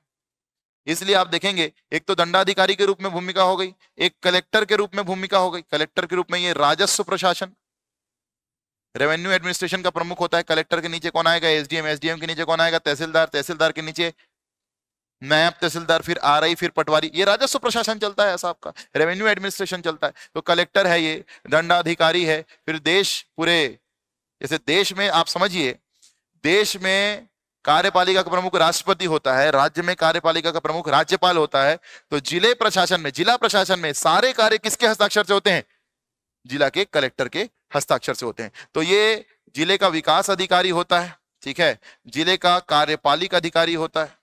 इसलिए आप देखेंगे एक तो दंडाधिकारी के रूप में भूमिका हो गई एक कलेक्टर के रूप में भूमिका हो गई कलेक्टर के रूप में ये राजस्व प्रशासन रेवेन्यू एडमिनिस्ट्रेशन का प्रमुख होता है कलेक्टर के नीचे कौन आएगा एसडीएम एसडीएम के नीचे कौन आएगा तहसीलदार तहसीलदार के नीचे नायब तहसीलदार फिर आर फिर पटवारी ये राजस्व प्रशासन चलता है ऐसा आपका रेवेन्यू एडमिनिस्ट्रेशन चलता है तो कलेक्टर है ये दंडाधिकारी है फिर देश पूरे जैसे देश में आप समझिए देश में कार्यपालिका का प्रमुख राष्ट्रपति होता है राज्य में कार्यपालिका का प्रमुख राज्यपाल होता है तो जिले प्रशासन में जिला प्रशासन में सारे कार्य किसके हस्ताक्षर से होते हैं जिला के कलेक्टर के हस्ताक्षर से होते हैं तो ये जिले का विकास अधिकारी होता है ठीक है जिले का कार्यपालिक अधिकारी होता है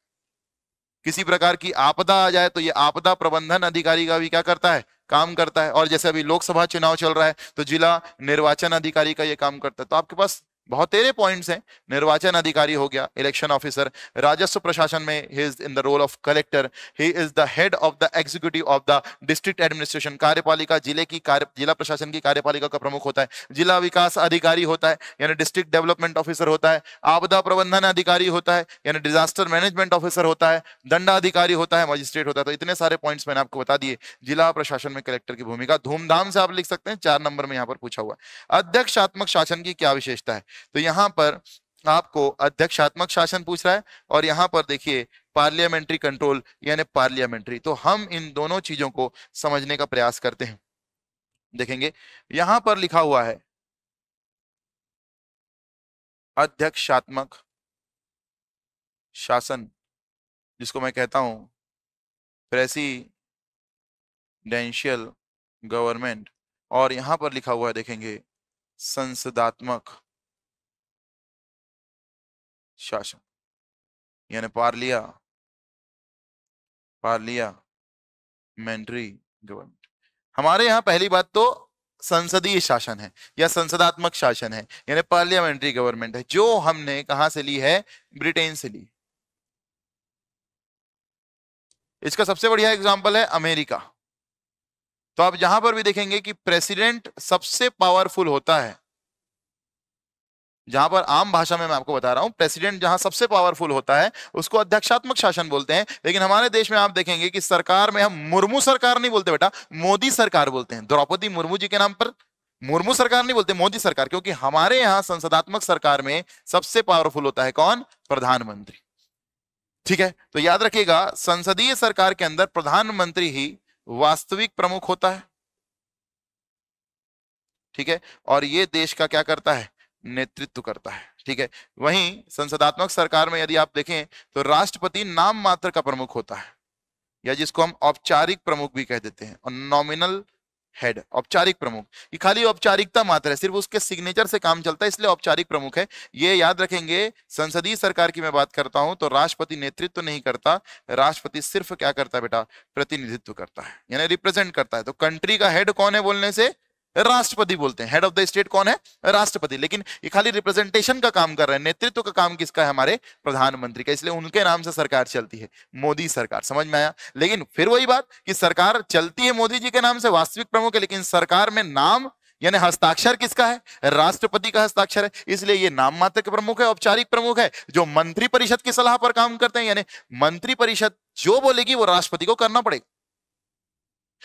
किसी प्रकार की आपदा आ जाए तो ये आपदा प्रबंधन अधिकारी का भी क्या करता है काम करता है और जैसे अभी लोकसभा चुनाव चल रहा है तो जिला निर्वाचन अधिकारी का ये काम करता है तो आपके पास बहुत तेरे पॉइंट्स हैं निर्वाचन अधिकारी हो गया इलेक्शन ऑफिसर राजस्व प्रशासन में ही is in the role of collector he is the head of the executive of the district administration कार्यपालिका जिले की कार्य जिला प्रशासन की कार्यपालिका का प्रमुख होता है जिला विकास अधिकारी होता है यानी डिस्ट्रिक्ट डेवलपमेंट ऑफिसर होता है आपदा प्रबंधन अधिकारी होता है यानी डिजास्टर मैनेजमेंट ऑफिसर होता है दंडाधिकारी होता है मजिस्ट्रेट होता है तो इतने सारे पॉइंट्स मैंने आपको बता दिए जिला प्रशासन में कलेक्टर की भूमिका धूमधाम से आप लिख सकते हैं चार नंबर में यहाँ पर पूछा हुआ है अध्यक्षात्मक शासन की क्या विशेषता है तो यहाँ पर आपको अध्यक्षात्मक शासन पूछ रहा है और यहाँ पर देखिए पार्लियामेंट्री कंट्रोल यानी पार्लियामेंट्री तो हम इन दोनों चीजों को समझने का प्रयास करते हैं देखेंगे यहां पर लिखा हुआ है अध्यक्षात्मक शासन जिसको मैं कहता हूं प्रेसिडेंशियल गवर्नमेंट और यहां पर लिखा हुआ है देखेंगे संसदात्मक शासन यानी पार्लिया पार्लियामेंट्री गवर्नमेंट हमारे यहां पहली बात तो संसदीय शासन है या संसदात्मक शासन है यानी पार्लियामेंट्री गवर्नमेंट है जो हमने कहा से ली है ब्रिटेन से ली इसका सबसे बढ़िया एग्जाम्पल है अमेरिका तो आप जहां पर भी देखेंगे कि प्रेसिडेंट सबसे पावरफुल होता है जहां पर आम भाषा में मैं आपको बता रहा हूं प्रेसिडेंट जहां सबसे पावरफुल होता है उसको अध्यक्षात्मक शासन बोलते हैं लेकिन हमारे देश में आप देखेंगे कि सरकार में हम मुर्मू सरकार नहीं बोलते बेटा मोदी सरकार बोलते हैं द्रौपदी मुर्मू जी के नाम पर मुर्मू सरकार नहीं बोलते मोदी सरकार क्योंकि हमारे यहां संसदात्मक सरकार में सबसे पावरफुल होता है कौन प्रधानमंत्री ठीक है तो याद रखिएगा संसदीय सरकार के अंदर प्रधानमंत्री ही वास्तविक प्रमुख होता है ठीक है और ये देश का क्या करता है नेतृत्व करता है ठीक है वहीं संसदात्मक सरकार में यदि आप देखें तो राष्ट्रपति नाम मात्र का प्रमुख होता है या जिसको हम औपचारिक प्रमुख भी कह देते हैं और नॉमिनल हेड औपचारिक प्रमुख ये खाली औपचारिकता मात्र है सिर्फ उसके सिग्नेचर से काम चलता है इसलिए औपचारिक प्रमुख है ये याद रखेंगे संसदीय सरकार की मैं बात करता हूं तो राष्ट्रपति नेतृत्व तो नहीं करता राष्ट्रपति सिर्फ क्या करता है बेटा प्रतिनिधित्व करता है यानी रिप्रेजेंट करता है तो कंट्री का हेड कौन है बोलने से राष्ट्रपति बोलते हैं हेड ऑफ द स्टेट कौन है राष्ट्रपति लेकिन ये खाली रिप्रेजेंटेशन का काम कर रहे हैं नेतृत्व का काम किसका है हमारे प्रधानमंत्री का इसलिए उनके नाम से सरकार चलती है मोदी सरकार समझ में आया लेकिन फिर वही बात कि सरकार चलती है मोदी जी के नाम से वास्तविक प्रमुख है लेकिन सरकार में नाम यानी हस्ताक्षर किसका है राष्ट्रपति का हस्ताक्षर है इसलिए ये नाम मात्र के प्रमुख है औपचारिक प्रमुख है जो मंत्रिपरिषद की सलाह पर काम करते हैं यानी मंत्रिपरिषद जो बोलेगी वो राष्ट्रपति को करना पड़ेगा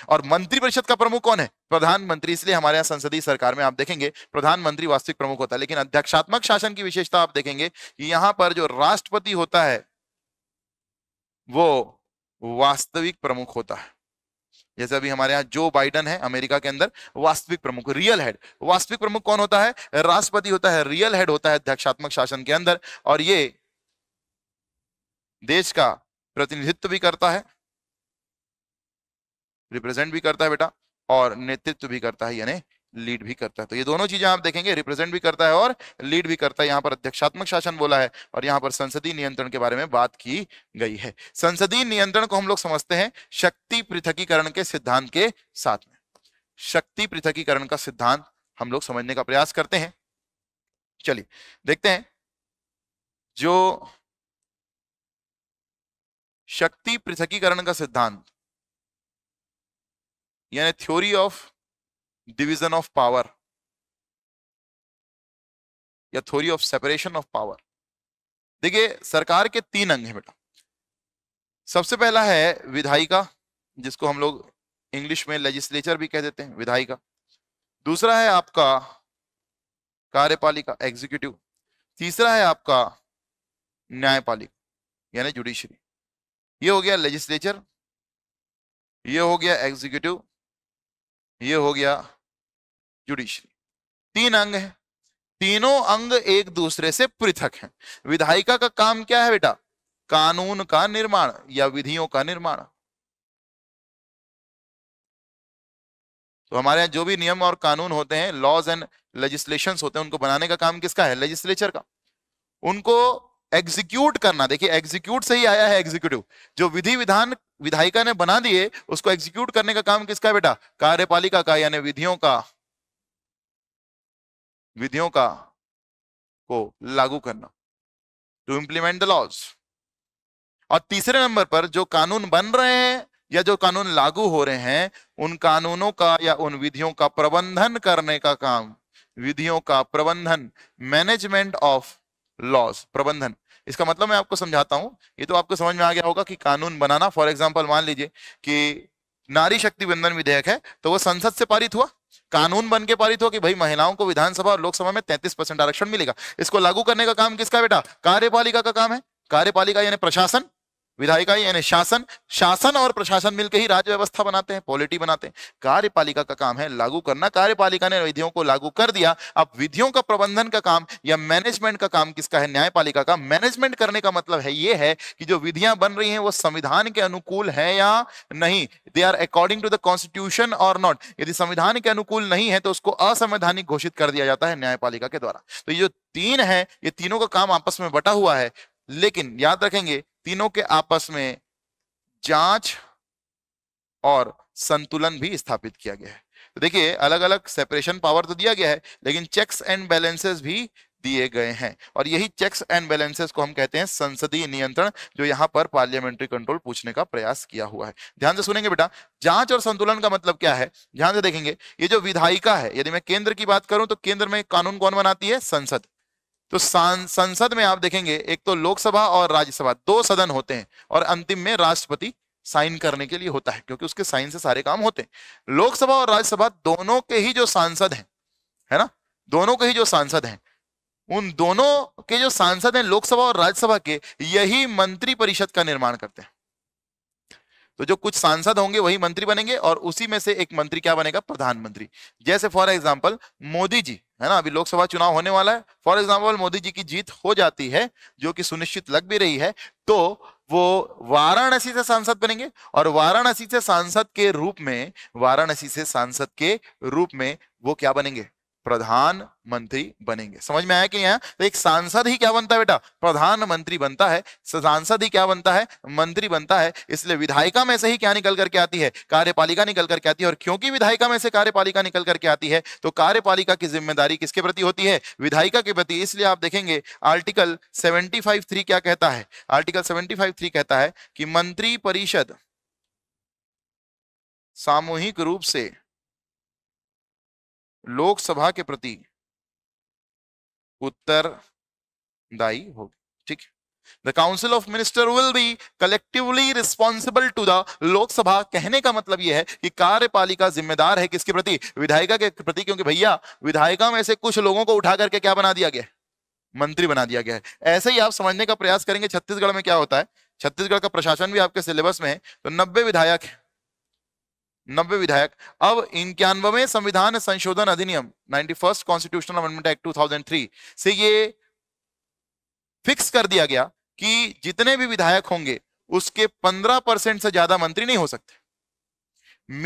और मंत्रिपरिषद का प्रमुख कौन है प्रधानमंत्री इसलिए हमारे यहाँ संसदीय सरकार में आप देखेंगे प्रधानमंत्री वास्तविक प्रमुख होता है लेकिन अध्यक्षात्मक शासन की विशेषता आप देखेंगे यहां पर जो राष्ट्रपति होता है वो वास्तविक प्रमुख होता है जैसे अभी हमारे यहाँ जो बाइडन है अमेरिका के अंदर वास्तविक प्रमुख रियल हेड वास्तविक प्रमुख कौन होता है राष्ट्रपति होता है रियल हेड होता है अध्यक्षात्मक शासन के अंदर और ये देश का प्रतिनिधित्व भी करता है रिप्रेजेंट भी करता है बेटा और नेतृत्व भी करता है यानी लीड भी करता है तो ये दोनों चीजें आप देखेंगे रिप्रेजेंट भी करता है और लीड भी करता है यहाँ पर अध्यक्षात्मक शासन बोला है और यहाँ पर संसदीय नियंत्रण के बारे में बात की गई है संसदीय नियंत्रण को हम लोग समझते हैं शक्ति पृथकीकरण के सिद्धांत के साथ में शक्ति पृथकीकरण का सिद्धांत हम लोग समझने का प्रयास करते हैं चलिए देखते हैं जो शक्ति पृथकीकरण का सिद्धांत यानी theory of division of power या theory of separation of power देखिए सरकार के तीन अंग हैं बेटा सबसे पहला है विधायिका जिसको हम लोग इंग्लिश में लेजिस्लेचर भी कह देते हैं विधायिका दूसरा है आपका कार्यपालिका एग्जीक्यूटिव तीसरा है आपका न्यायपालिका यानी जुडिशरी ये हो गया लेजिस्लेचर ये हो गया एग्जीक्यूटिव ये हो गया जुडिशरी तीन अंग है तीनों अंग एक दूसरे से पृथक हैं विधायिका का काम क्या है बेटा कानून का निर्माण या विधियों का निर्माण तो हमारे यहाँ जो भी नियम और कानून होते हैं लॉज एंड लेजिस्लेशन होते हैं उनको बनाने का काम किसका है लेजिस्लेचर का उनको एग्जीक्यूट करना देखिए एग्जीक्यूट से ही आया है एग्जीक्यूटिव जो विधि विधान विधायिका ने बना दिए उसको एग्जीक्यूट करने का काम किसका बेटा कार्यपालिका का यानी विधियों का विधियों का को लागू करना टू इंप्लीमेंट द लॉज और तीसरे नंबर पर जो कानून बन रहे हैं या जो कानून लागू हो रहे हैं उन कानूनों का या उन विधियों का प्रबंधन करने का काम विधियों का प्रबंधन मैनेजमेंट ऑफ लॉज प्रबंधन इसका मतलब मैं आपको समझाता हूँ ये तो आपको समझ में आ गया होगा कि कानून बनाना फॉर एग्जाम्पल मान लीजिए कि नारी शक्ति बंधन विधेयक है तो वो संसद से पारित हुआ कानून बन के पारित हुआ कि भाई महिलाओं को विधानसभा और लोकसभा में 33 परसेंट आरक्षण मिलेगा इसको लागू करने का काम किसका बेटा कार्यपालिका का काम है कार्यपालिका यानी प्रशासन विधायिका यानी शासन शासन और प्रशासन मिलकर ही राज्य व्यवस्था बनाते हैं पॉलिटी बनाते हैं कार्यपालिका का काम है लागू करना कार्यपालिका ने विधियों को लागू कर दिया अब विधियों का प्रबंधन का काम या मैनेजमेंट का काम किसका है न्यायपालिका का मैनेजमेंट करने का मतलब है ये है कि जो विधियां बन रही हैं वो संविधान के अनुकूल है या नहीं they are according to the constitution or not यदि संविधान के अनुकूल नहीं है तो उसको असंवैधानिक घोषित कर दिया जाता है न्यायपालिका के द्वारा तो ये जो तीन है ये तीनों का काम आपस में बटा हुआ है लेकिन याद रखेंगे तीनों के आपस में जांच और संतुलन भी स्थापित किया गया है तो देखिए अलग अलग सेपरेशन पावर तो दिया गया है लेकिन चेक्स एंड बैलेंसेस भी दिए गए हैं और यही चेक्स एंड बैलेंसेस को हम कहते हैं संसदीय नियंत्रण जो यहां पर पार्लियामेंट्री कंट्रोल पूछने का प्रयास किया हुआ है ध्यान से सुनेंगे बेटा जांच और संतुलन का मतलब क्या है ध्यान से देखेंगे ये जो विधायिका है यदि मैं केंद्र की बात करूं तो केंद्र में कानून कौन बनाती है संसद तो संसद में आप देखेंगे एक तो लोकसभा और राज्यसभा दो सदन होते हैं और अंतिम में राष्ट्रपति साइन करने के लिए होता है क्योंकि उसके साइन से सारे काम होते हैं लोकसभा और राज्यसभा दोनों के ही जो सांसद हैं है ना दोनों के ही जो सांसद हैं उन दोनों के जो सांसद हैं लोकसभा और राज्यसभा के यही मंत्रिपरिषद का निर्माण करते हैं तो जो कुछ सांसद होंगे वही मंत्री बनेंगे और उसी में से एक मंत्री क्या बनेगा प्रधानमंत्री जैसे फॉर एग्जाम्पल मोदी जी है ना अभी लोकसभा चुनाव होने वाला है फॉर एग्जाम्पल मोदी जी की जीत हो जाती है जो कि सुनिश्चित लग भी रही है तो वो वाराणसी से सांसद बनेंगे और वाराणसी से सांसद के रूप में वाराणसी से सांसद के रूप में वो क्या बनेंगे प्रधानमंत्री बनेंगे समझ में आया कि यहाँ तो एक सांसद ही क्या बनता है बेटा प्रधानमंत्री बनता है सांसद ही क्या बनता है मंत्री बनता है इसलिए विधायिका में से ही क्या निकल करके आती है कार्यपालिका निकल करके आती है और क्योंकि विधायिका में से कार्यपालिका निकल करके आती है तो कार्यपालिका की जिम्मेदारी किसके प्रति होती है विधायिका के प्रति इसलिए आप देखेंगे आर्टिकल सेवेंटी क्या कहता है आर्टिकल सेवेंटी कहता है कि मंत्री परिषद सामूहिक रूप से लोकसभा के प्रति उत्तरदायी होगी ठीक है the council of minister will be collectively responsible to the Lok Sabha कहने का मतलब यह है कि कार्यपालिका जिम्मेदार है किसके प्रति विधायिका के प्रति क्योंकि भैया विधायिका में से कुछ लोगों को उठा करके क्या बना दिया गया मंत्री बना दिया गया है ऐसे ही आप समझने का प्रयास करेंगे छत्तीसगढ़ में क्या होता है छत्तीसगढ़ का प्रशासन भी आपके सिलेबस में है तो नब्बे विधायक है नब्बे विधायक अब इक्यानवे संविधान संशोधन अधिनियम ninety first constitutional amendment act 2003 से ये फिक्स कर दिया गया कि जितने भी विधायक होंगे उसके 15 परसेंट से ज्यादा मंत्री नहीं हो सकते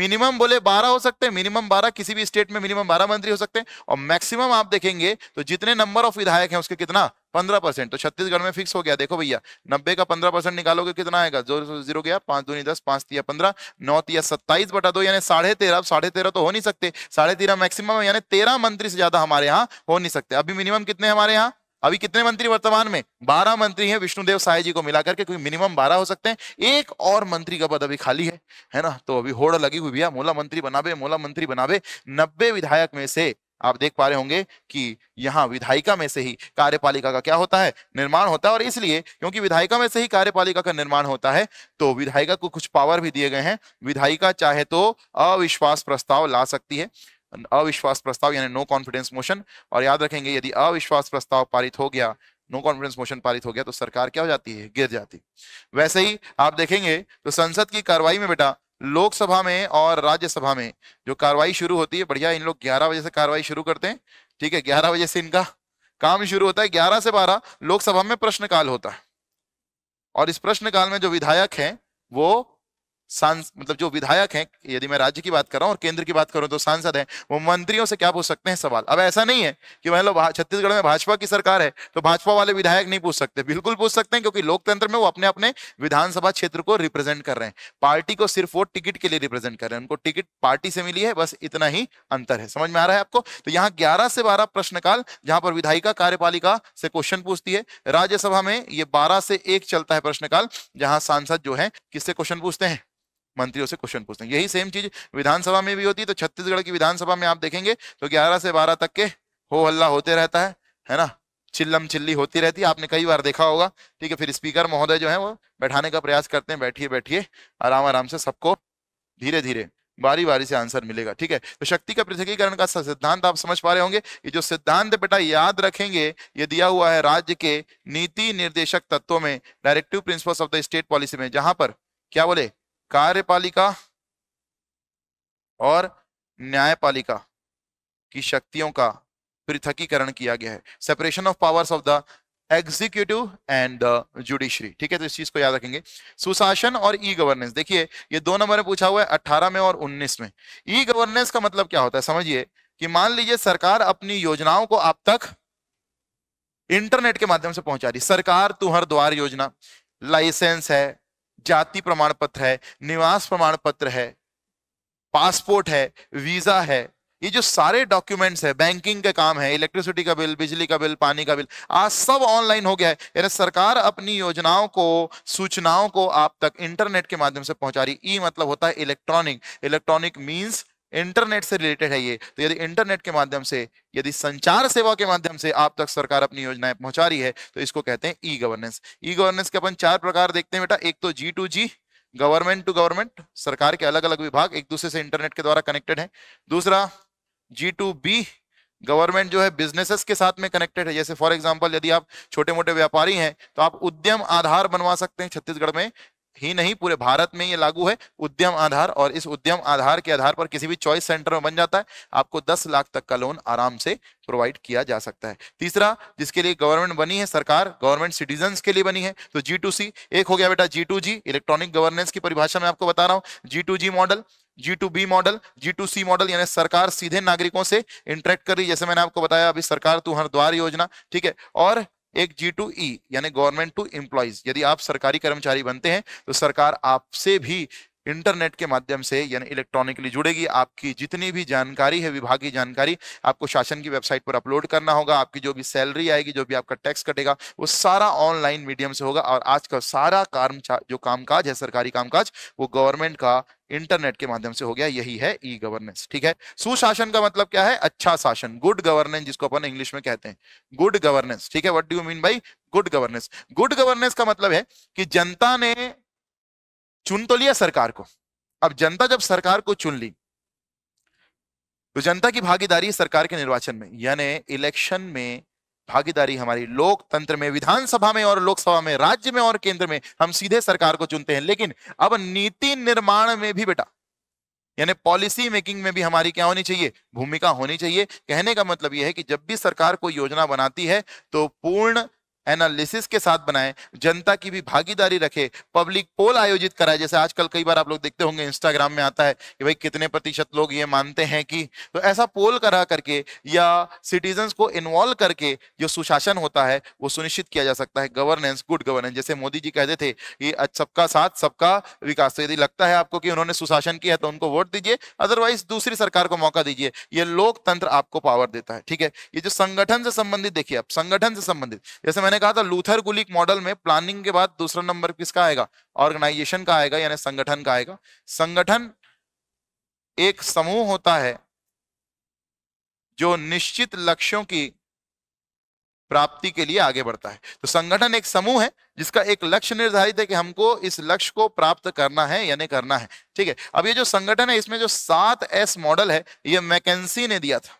मिनिमम बोले 12 हो सकते हैं मिनिमम 12 किसी भी स्टेट में मिनिमम 12 मंत्री हो सकते हैं और मैक्सिमम आप देखेंगे तो जितने नंबर ऑफ विधायक हैं उसके कितना पंद्रह परसेंट तो छत्तीसगढ़ में फिक्स हो गया देखो भैया नब्बे का पंद्रह परसेंट निकालोगे कितना आएगा जो जीरो गया पांच दूनी दस पांच तीन पंद्रह नौ तीन सत्ताईस बटा दो यानी साढ़े तेरह अब साढ़े तेरह तो हो नहीं सकते साढ़े तेरह मैक्सिमम यानी तेरह मंत्री से ज्यादा हमारे यहाँ हो नहीं सकते अभी मिनिमम कितने हमारे यहाँ अभी कितने मंत्री वर्तमान में बारह मंत्री हैं विष्णुदेव साय जी को मिलाकर के क्योंकि मिनिमम बारह हो सकते हैं एक और मंत्री का पद अभी खाली है है ना तो अभी होड़ लगी हुई भैया मोला मंत्री बनावे मोला मंत्री बनावे नब्बे विधायक में से आप देख पा रहे होंगे कि यहाँ विधायिका में से ही कार्यपालिका का क्या होता है निर्माण होता है और इसलिए क्योंकि विधायिका में से ही कार्यपालिका का निर्माण होता है तो विधायिका को कुछ पावर भी दिए गए हैं विधायिका चाहे तो अविश्वास प्रस्ताव ला सकती है अविश्वास प्रस्ताव यानी नो कॉन्फिडेंस मोशन और याद रखेंगे यदि अविश्वास प्रस्ताव पारित हो गया नो कॉन्फिडेंस मोशन पारित हो गया तो सरकार क्या हो जाती है गिर जाती वैसे ही आप देखेंगे तो संसद की कार्रवाई में बेटा लोकसभा में और राज्यसभा में जो कार्रवाई शुरू होती है बढ़िया इन लोग ग्यारह बजे से कार्रवाई शुरू करते हैं ठीक है ग्यारह बजे से इनका काम शुरू होता है ग्यारह से बारह लोकसभा में प्रश्नकाल होता है और इस प्रश्नकाल में जो विधायक है वो सांस मतलब जो विधायक हैं यदि मैं राज्य की बात कर रहा हूं और केंद्र की बात करूं तो सांसद हैं वो मंत्रियों से क्या पूछ सकते हैं सवाल अब ऐसा नहीं है कि मान लो छत्तीसगढ़ में भाजपा की सरकार है तो भाजपा वाले विधायक नहीं पूछ सकते बिल्कुल पूछ सकते हैं क्योंकि लोकतंत्र में वो अपने अपने विधानसभा क्षेत्र को रिप्रेजेंट कर रहे हैं पार्टी को सिर्फ वो टिकट के लिए रिप्रेजेंट कर रहे हैं उनको टिकट पार्टी से मिली है बस इतना ही अंतर है समझ में आ रहा है आपको तो यहाँ ग्यारह से बारह प्रश्नकाल जहां पर विधायिका कार्यपालिका से क्वेश्चन पूछती है राज्यसभा में ये बारह से एक चलता है प्रश्नकाल जहां सांसद जो है किससे क्वेश्चन पूछते हैं मंत्रियों से क्वेश्चन पूछते हैं यही सेम चीज विधानसभा में भी होती है तो छत्तीसगढ़ की विधानसभा में आप देखेंगे तो ग्यारह से बारह तक के हो हल्ला होते रहता है है ना चिल्लम चिल्ली होती रहती है आपने कई बार देखा होगा ठीक है फिर स्पीकर महोदय जो है वो बैठाने का प्रयास करते हैं बैठिए बैठिए आराम आराम से सबको धीरे धीरे बारी बारी से आंसर मिलेगा ठीक है तो शक्ति का पृथकीकरण का सिद्धांत आप समझ पा रहे होंगे ये जो सिद्धांत बेटा याद रखेंगे ये दिया हुआ है राज्य के नीति निर्देशक तत्वों में directive principles of the state policy में जहां पर क्या बोले कार्यपालिका और न्यायपालिका की शक्तियों का पृथकीकरण किया गया है separation of powers of the executive and the judiciary ठीक है तो इस चीज को याद रखेंगे सुशासन और ई गवर्नेंस देखिए ये दो नंबर में पूछा हुआ है अट्ठारह में और उन्नीस में ई गवर्नेंस का मतलब क्या होता है समझिए कि मान लीजिए सरकार अपनी योजनाओं को आप तक इंटरनेट के माध्यम से पहुंचा रही सरकार तुहर द्वार योजना लाइसेंस है जाति प्रमाण पत्र है निवास प्रमाण पत्र है पासपोर्ट है वीजा है ये जो सारे डॉक्यूमेंट्स है बैंकिंग के काम है इलेक्ट्रिसिटी का बिल बिजली का बिल पानी का बिल आज सब ऑनलाइन हो गया है यानी सरकार अपनी योजनाओं को सूचनाओं को आप तक इंटरनेट के माध्यम से पहुंचा रही ई मतलब होता है इलेक्ट्रॉनिक इलेक्ट्रॉनिक मींस इंटरनेट से रिलेटेड है ये तो यदि इंटरनेट के माध्यम से यदि संचार सेवा के माध्यम से आप तक सरकार अपनी योजनाएं पहुंचा रही है तो इसको कहते हैं ई गवर्नेंस ई गवर्नेंस के अपन चार प्रकार देखते हैं बेटा एक तो G to G government to government सरकार के अलग अलग विभाग एक दूसरे से इंटरनेट के द्वारा कनेक्टेड है दूसरा जी टू बी गवर्नमेंट जो है बिजनेसेस के साथ में कनेक्टेड है जैसे फॉर एग्जांपल यदि आप छोटे मोटे व्यापारी हैं तो आप उद्यम आधार बनवा सकते हैं छत्तीसगढ़ में ही नहीं पूरे भारत में ये लागू है उद्यम आधार और इस उद्यम आधार के आधार पर किसी भी चॉइस सेंटर में बन जाता है आपको 10 लाख तक का लोन आराम से प्रोवाइड किया जा सकता है तीसरा जिसके लिए गवर्नमेंट बनी है सरकार गवर्नमेंट सिटीजन के लिए बनी है तो जी टू सी एक हो गया बेटा G to G electronic governance की परिभाषा में आपको बता रहा हूँ G to G model G to B model G to C model यानी सरकार सीधे नागरिकों से इंटरेक्ट कर रही जैसे मैंने आपको बताया अभी सरकार तू हर द्वार योजना ठीक है और एक जी टू ई यानी गवर्नमेंट टू इंप्लॉइज यदि आप सरकारी कर्मचारी बनते हैं तो सरकार आपसे भी इंटरनेट के माध्यम से यानी इलेक्ट्रॉनिकली जुड़ेगी आपकी जितनी भी जानकारी है विभाग की जानकारी आपको शासन की वेबसाइट पर अपलोड करना होगा आपकी जो भी सैलरी आएगी जो भी आपका टैक्स कटेगा वो सारा ऑनलाइन मीडियम से होगा और आज का सारा काम जो कामकाज है सरकारी कामकाज वो गवर्नमेंट का इंटरनेट के माध्यम से हो गया यही है ई गवर्नेंस ठीक है सुशासन का मतलब क्या है अच्छा शासन गुड गवर्नेंस जिसको अपन इंग्लिश में कहते हैं गुड गवर्नेंस ठीक है what do you mean by good governance good governance का मतलब है कि जनता ने चुन तो लिया सरकार को अब जनता जब सरकार को चुन ली तो जनता की भागीदारी सरकार के निर्वाचन में यानी इलेक्शन में भागीदारी हमारी लोकतंत्र में विधानसभा में और लोकसभा में राज्य में और केंद्र में हम सीधे सरकार को चुनते हैं लेकिन अब नीति निर्माण में भी बेटा यानी पॉलिसी मेकिंग में भी हमारी क्या होनी चाहिए भूमिका होनी चाहिए कहने का मतलब यह है कि जब भी सरकार कोई योजना बनाती है तो पूर्ण एनालिसिस के साथ बनाए जनता की भी भागीदारी रखे पब्लिक पोल आयोजित कराए जैसे आजकल कई बार आप लोग देखते होंगे इंस्टाग्राम में आता है कि भाई कितने प्रतिशत लोग ये मानते हैं कि तो ऐसा पोल करा करके या सिटीजन्स को इन्वॉल्व करके जो सुशासन होता है वो सुनिश्चित किया जा सकता है गवर्नेंस गुड गवर्नेंस जैसे मोदी जी कहते थे कि सबका साथ सबका विकास तो यदि लगता है आपको कि उन्होंने सुशासन किया है तो उनको वोट दीजिए अदरवाइज दूसरी सरकार को मौका दीजिए ये लोकतंत्र आपको पावर देता है ठीक है ये जो संगठन से संबंधित देखिए आप संगठन से संबंधित जैसे मैंने कहा था लूथर गुलिक मॉडल में प्लानिंग के बाद दूसरा नंबर किसका आएगा ऑर्गेनाइजेशन का आएगा यानी संगठन का आएगा संगठन एक समूह होता है जो निश्चित लक्ष्यों की प्राप्ति के लिए आगे बढ़ता है तो संगठन एक समूह है जिसका एक लक्ष्य निर्धारित है कि हमको इस लक्ष्य को प्राप्त करना है यानी करना है ठीक है अब ये जो संगठन है इसमें जो सात एस मॉडल है ये मैकेंसी ने दिया था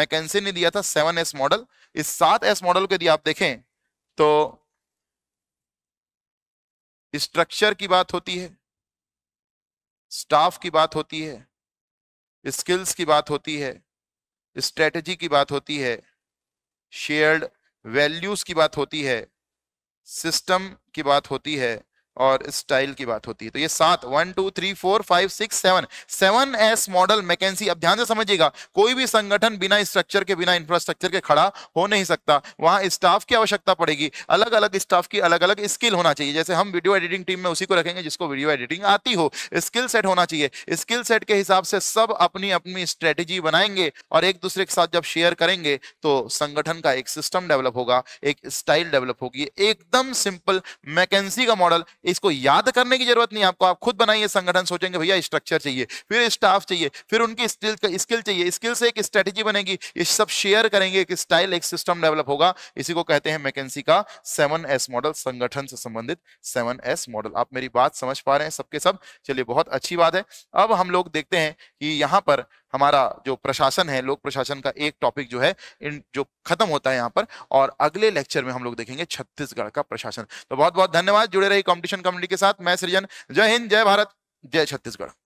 मैकेंसी ने दिया था सेवन एस मॉडल इस सात एस मॉडल को यदि आप देखें तो स्ट्रक्चर की बात होती है स्टाफ की बात होती है स्किल्स की बात होती है स्ट्रेटजी की बात होती है शेयर्ड वैल्यूज की बात होती है सिस्टम की बात होती है और स्टाइल की बात होती है तो ये सात one two three four five six seven seven S model McKinsey अब ध्यान से समझिएगा कोई भी संगठन बिना स्ट्रक्चर के बिना इंफ्रास्ट्रक्चर के खड़ा हो नहीं सकता वहां स्टाफ की आवश्यकता पड़ेगी अलग अलग स्टाफ की अलग अलग स्किल होना चाहिए जैसे हम वीडियो एडिटिंग टीम में उसी को रखेंगे जिसको वीडियो एडिटिंग आती हो स्किल सेट होना चाहिए स्किल सेट के हिसाब से सब अपनी अपनी स्ट्रेटेजी बनाएंगे और एक दूसरे के साथ जब शेयर करेंगे तो संगठन का एक सिस्टम डेवलप होगा एक स्टाइल डेवलप होगी एकदम सिंपल मैकेंसी का मॉडल इसको याद करने की जरूरत नहीं आपको आप खुद बनाइए संगठन सोचेंगे भैया स्ट्रक्चर चाहिए फिर स्टाफ चाहिए फिर उनकी स्किल स्किल चाहिए स्किल से एक स्ट्रेटेजी बनेगी ये सब शेयर करेंगे एक स्टाइल एक सिस्टम डेवलप होगा इसी को कहते हैं मैकेन्सी का सेवन एस मॉडल संगठन से संबंधित सेवन एस मॉडल आप मेरी बात समझ पा रहे हैं सबके सब चलिए बहुत अच्छी बात है अब हम लोग देखते हैं कि यहाँ पर हमारा जो प्रशासन है लोक प्रशासन का एक टॉपिक जो है इन जो खत्म होता है यहाँ पर और अगले लेक्चर में हम लोग देखेंगे छत्तीसगढ़ का प्रशासन तो बहुत बहुत धन्यवाद जुड़े रही कॉम्पिटिशन कम्युनिटी के साथ मैं सृजन जय हिंद जय भारत जय छत्तीसगढ़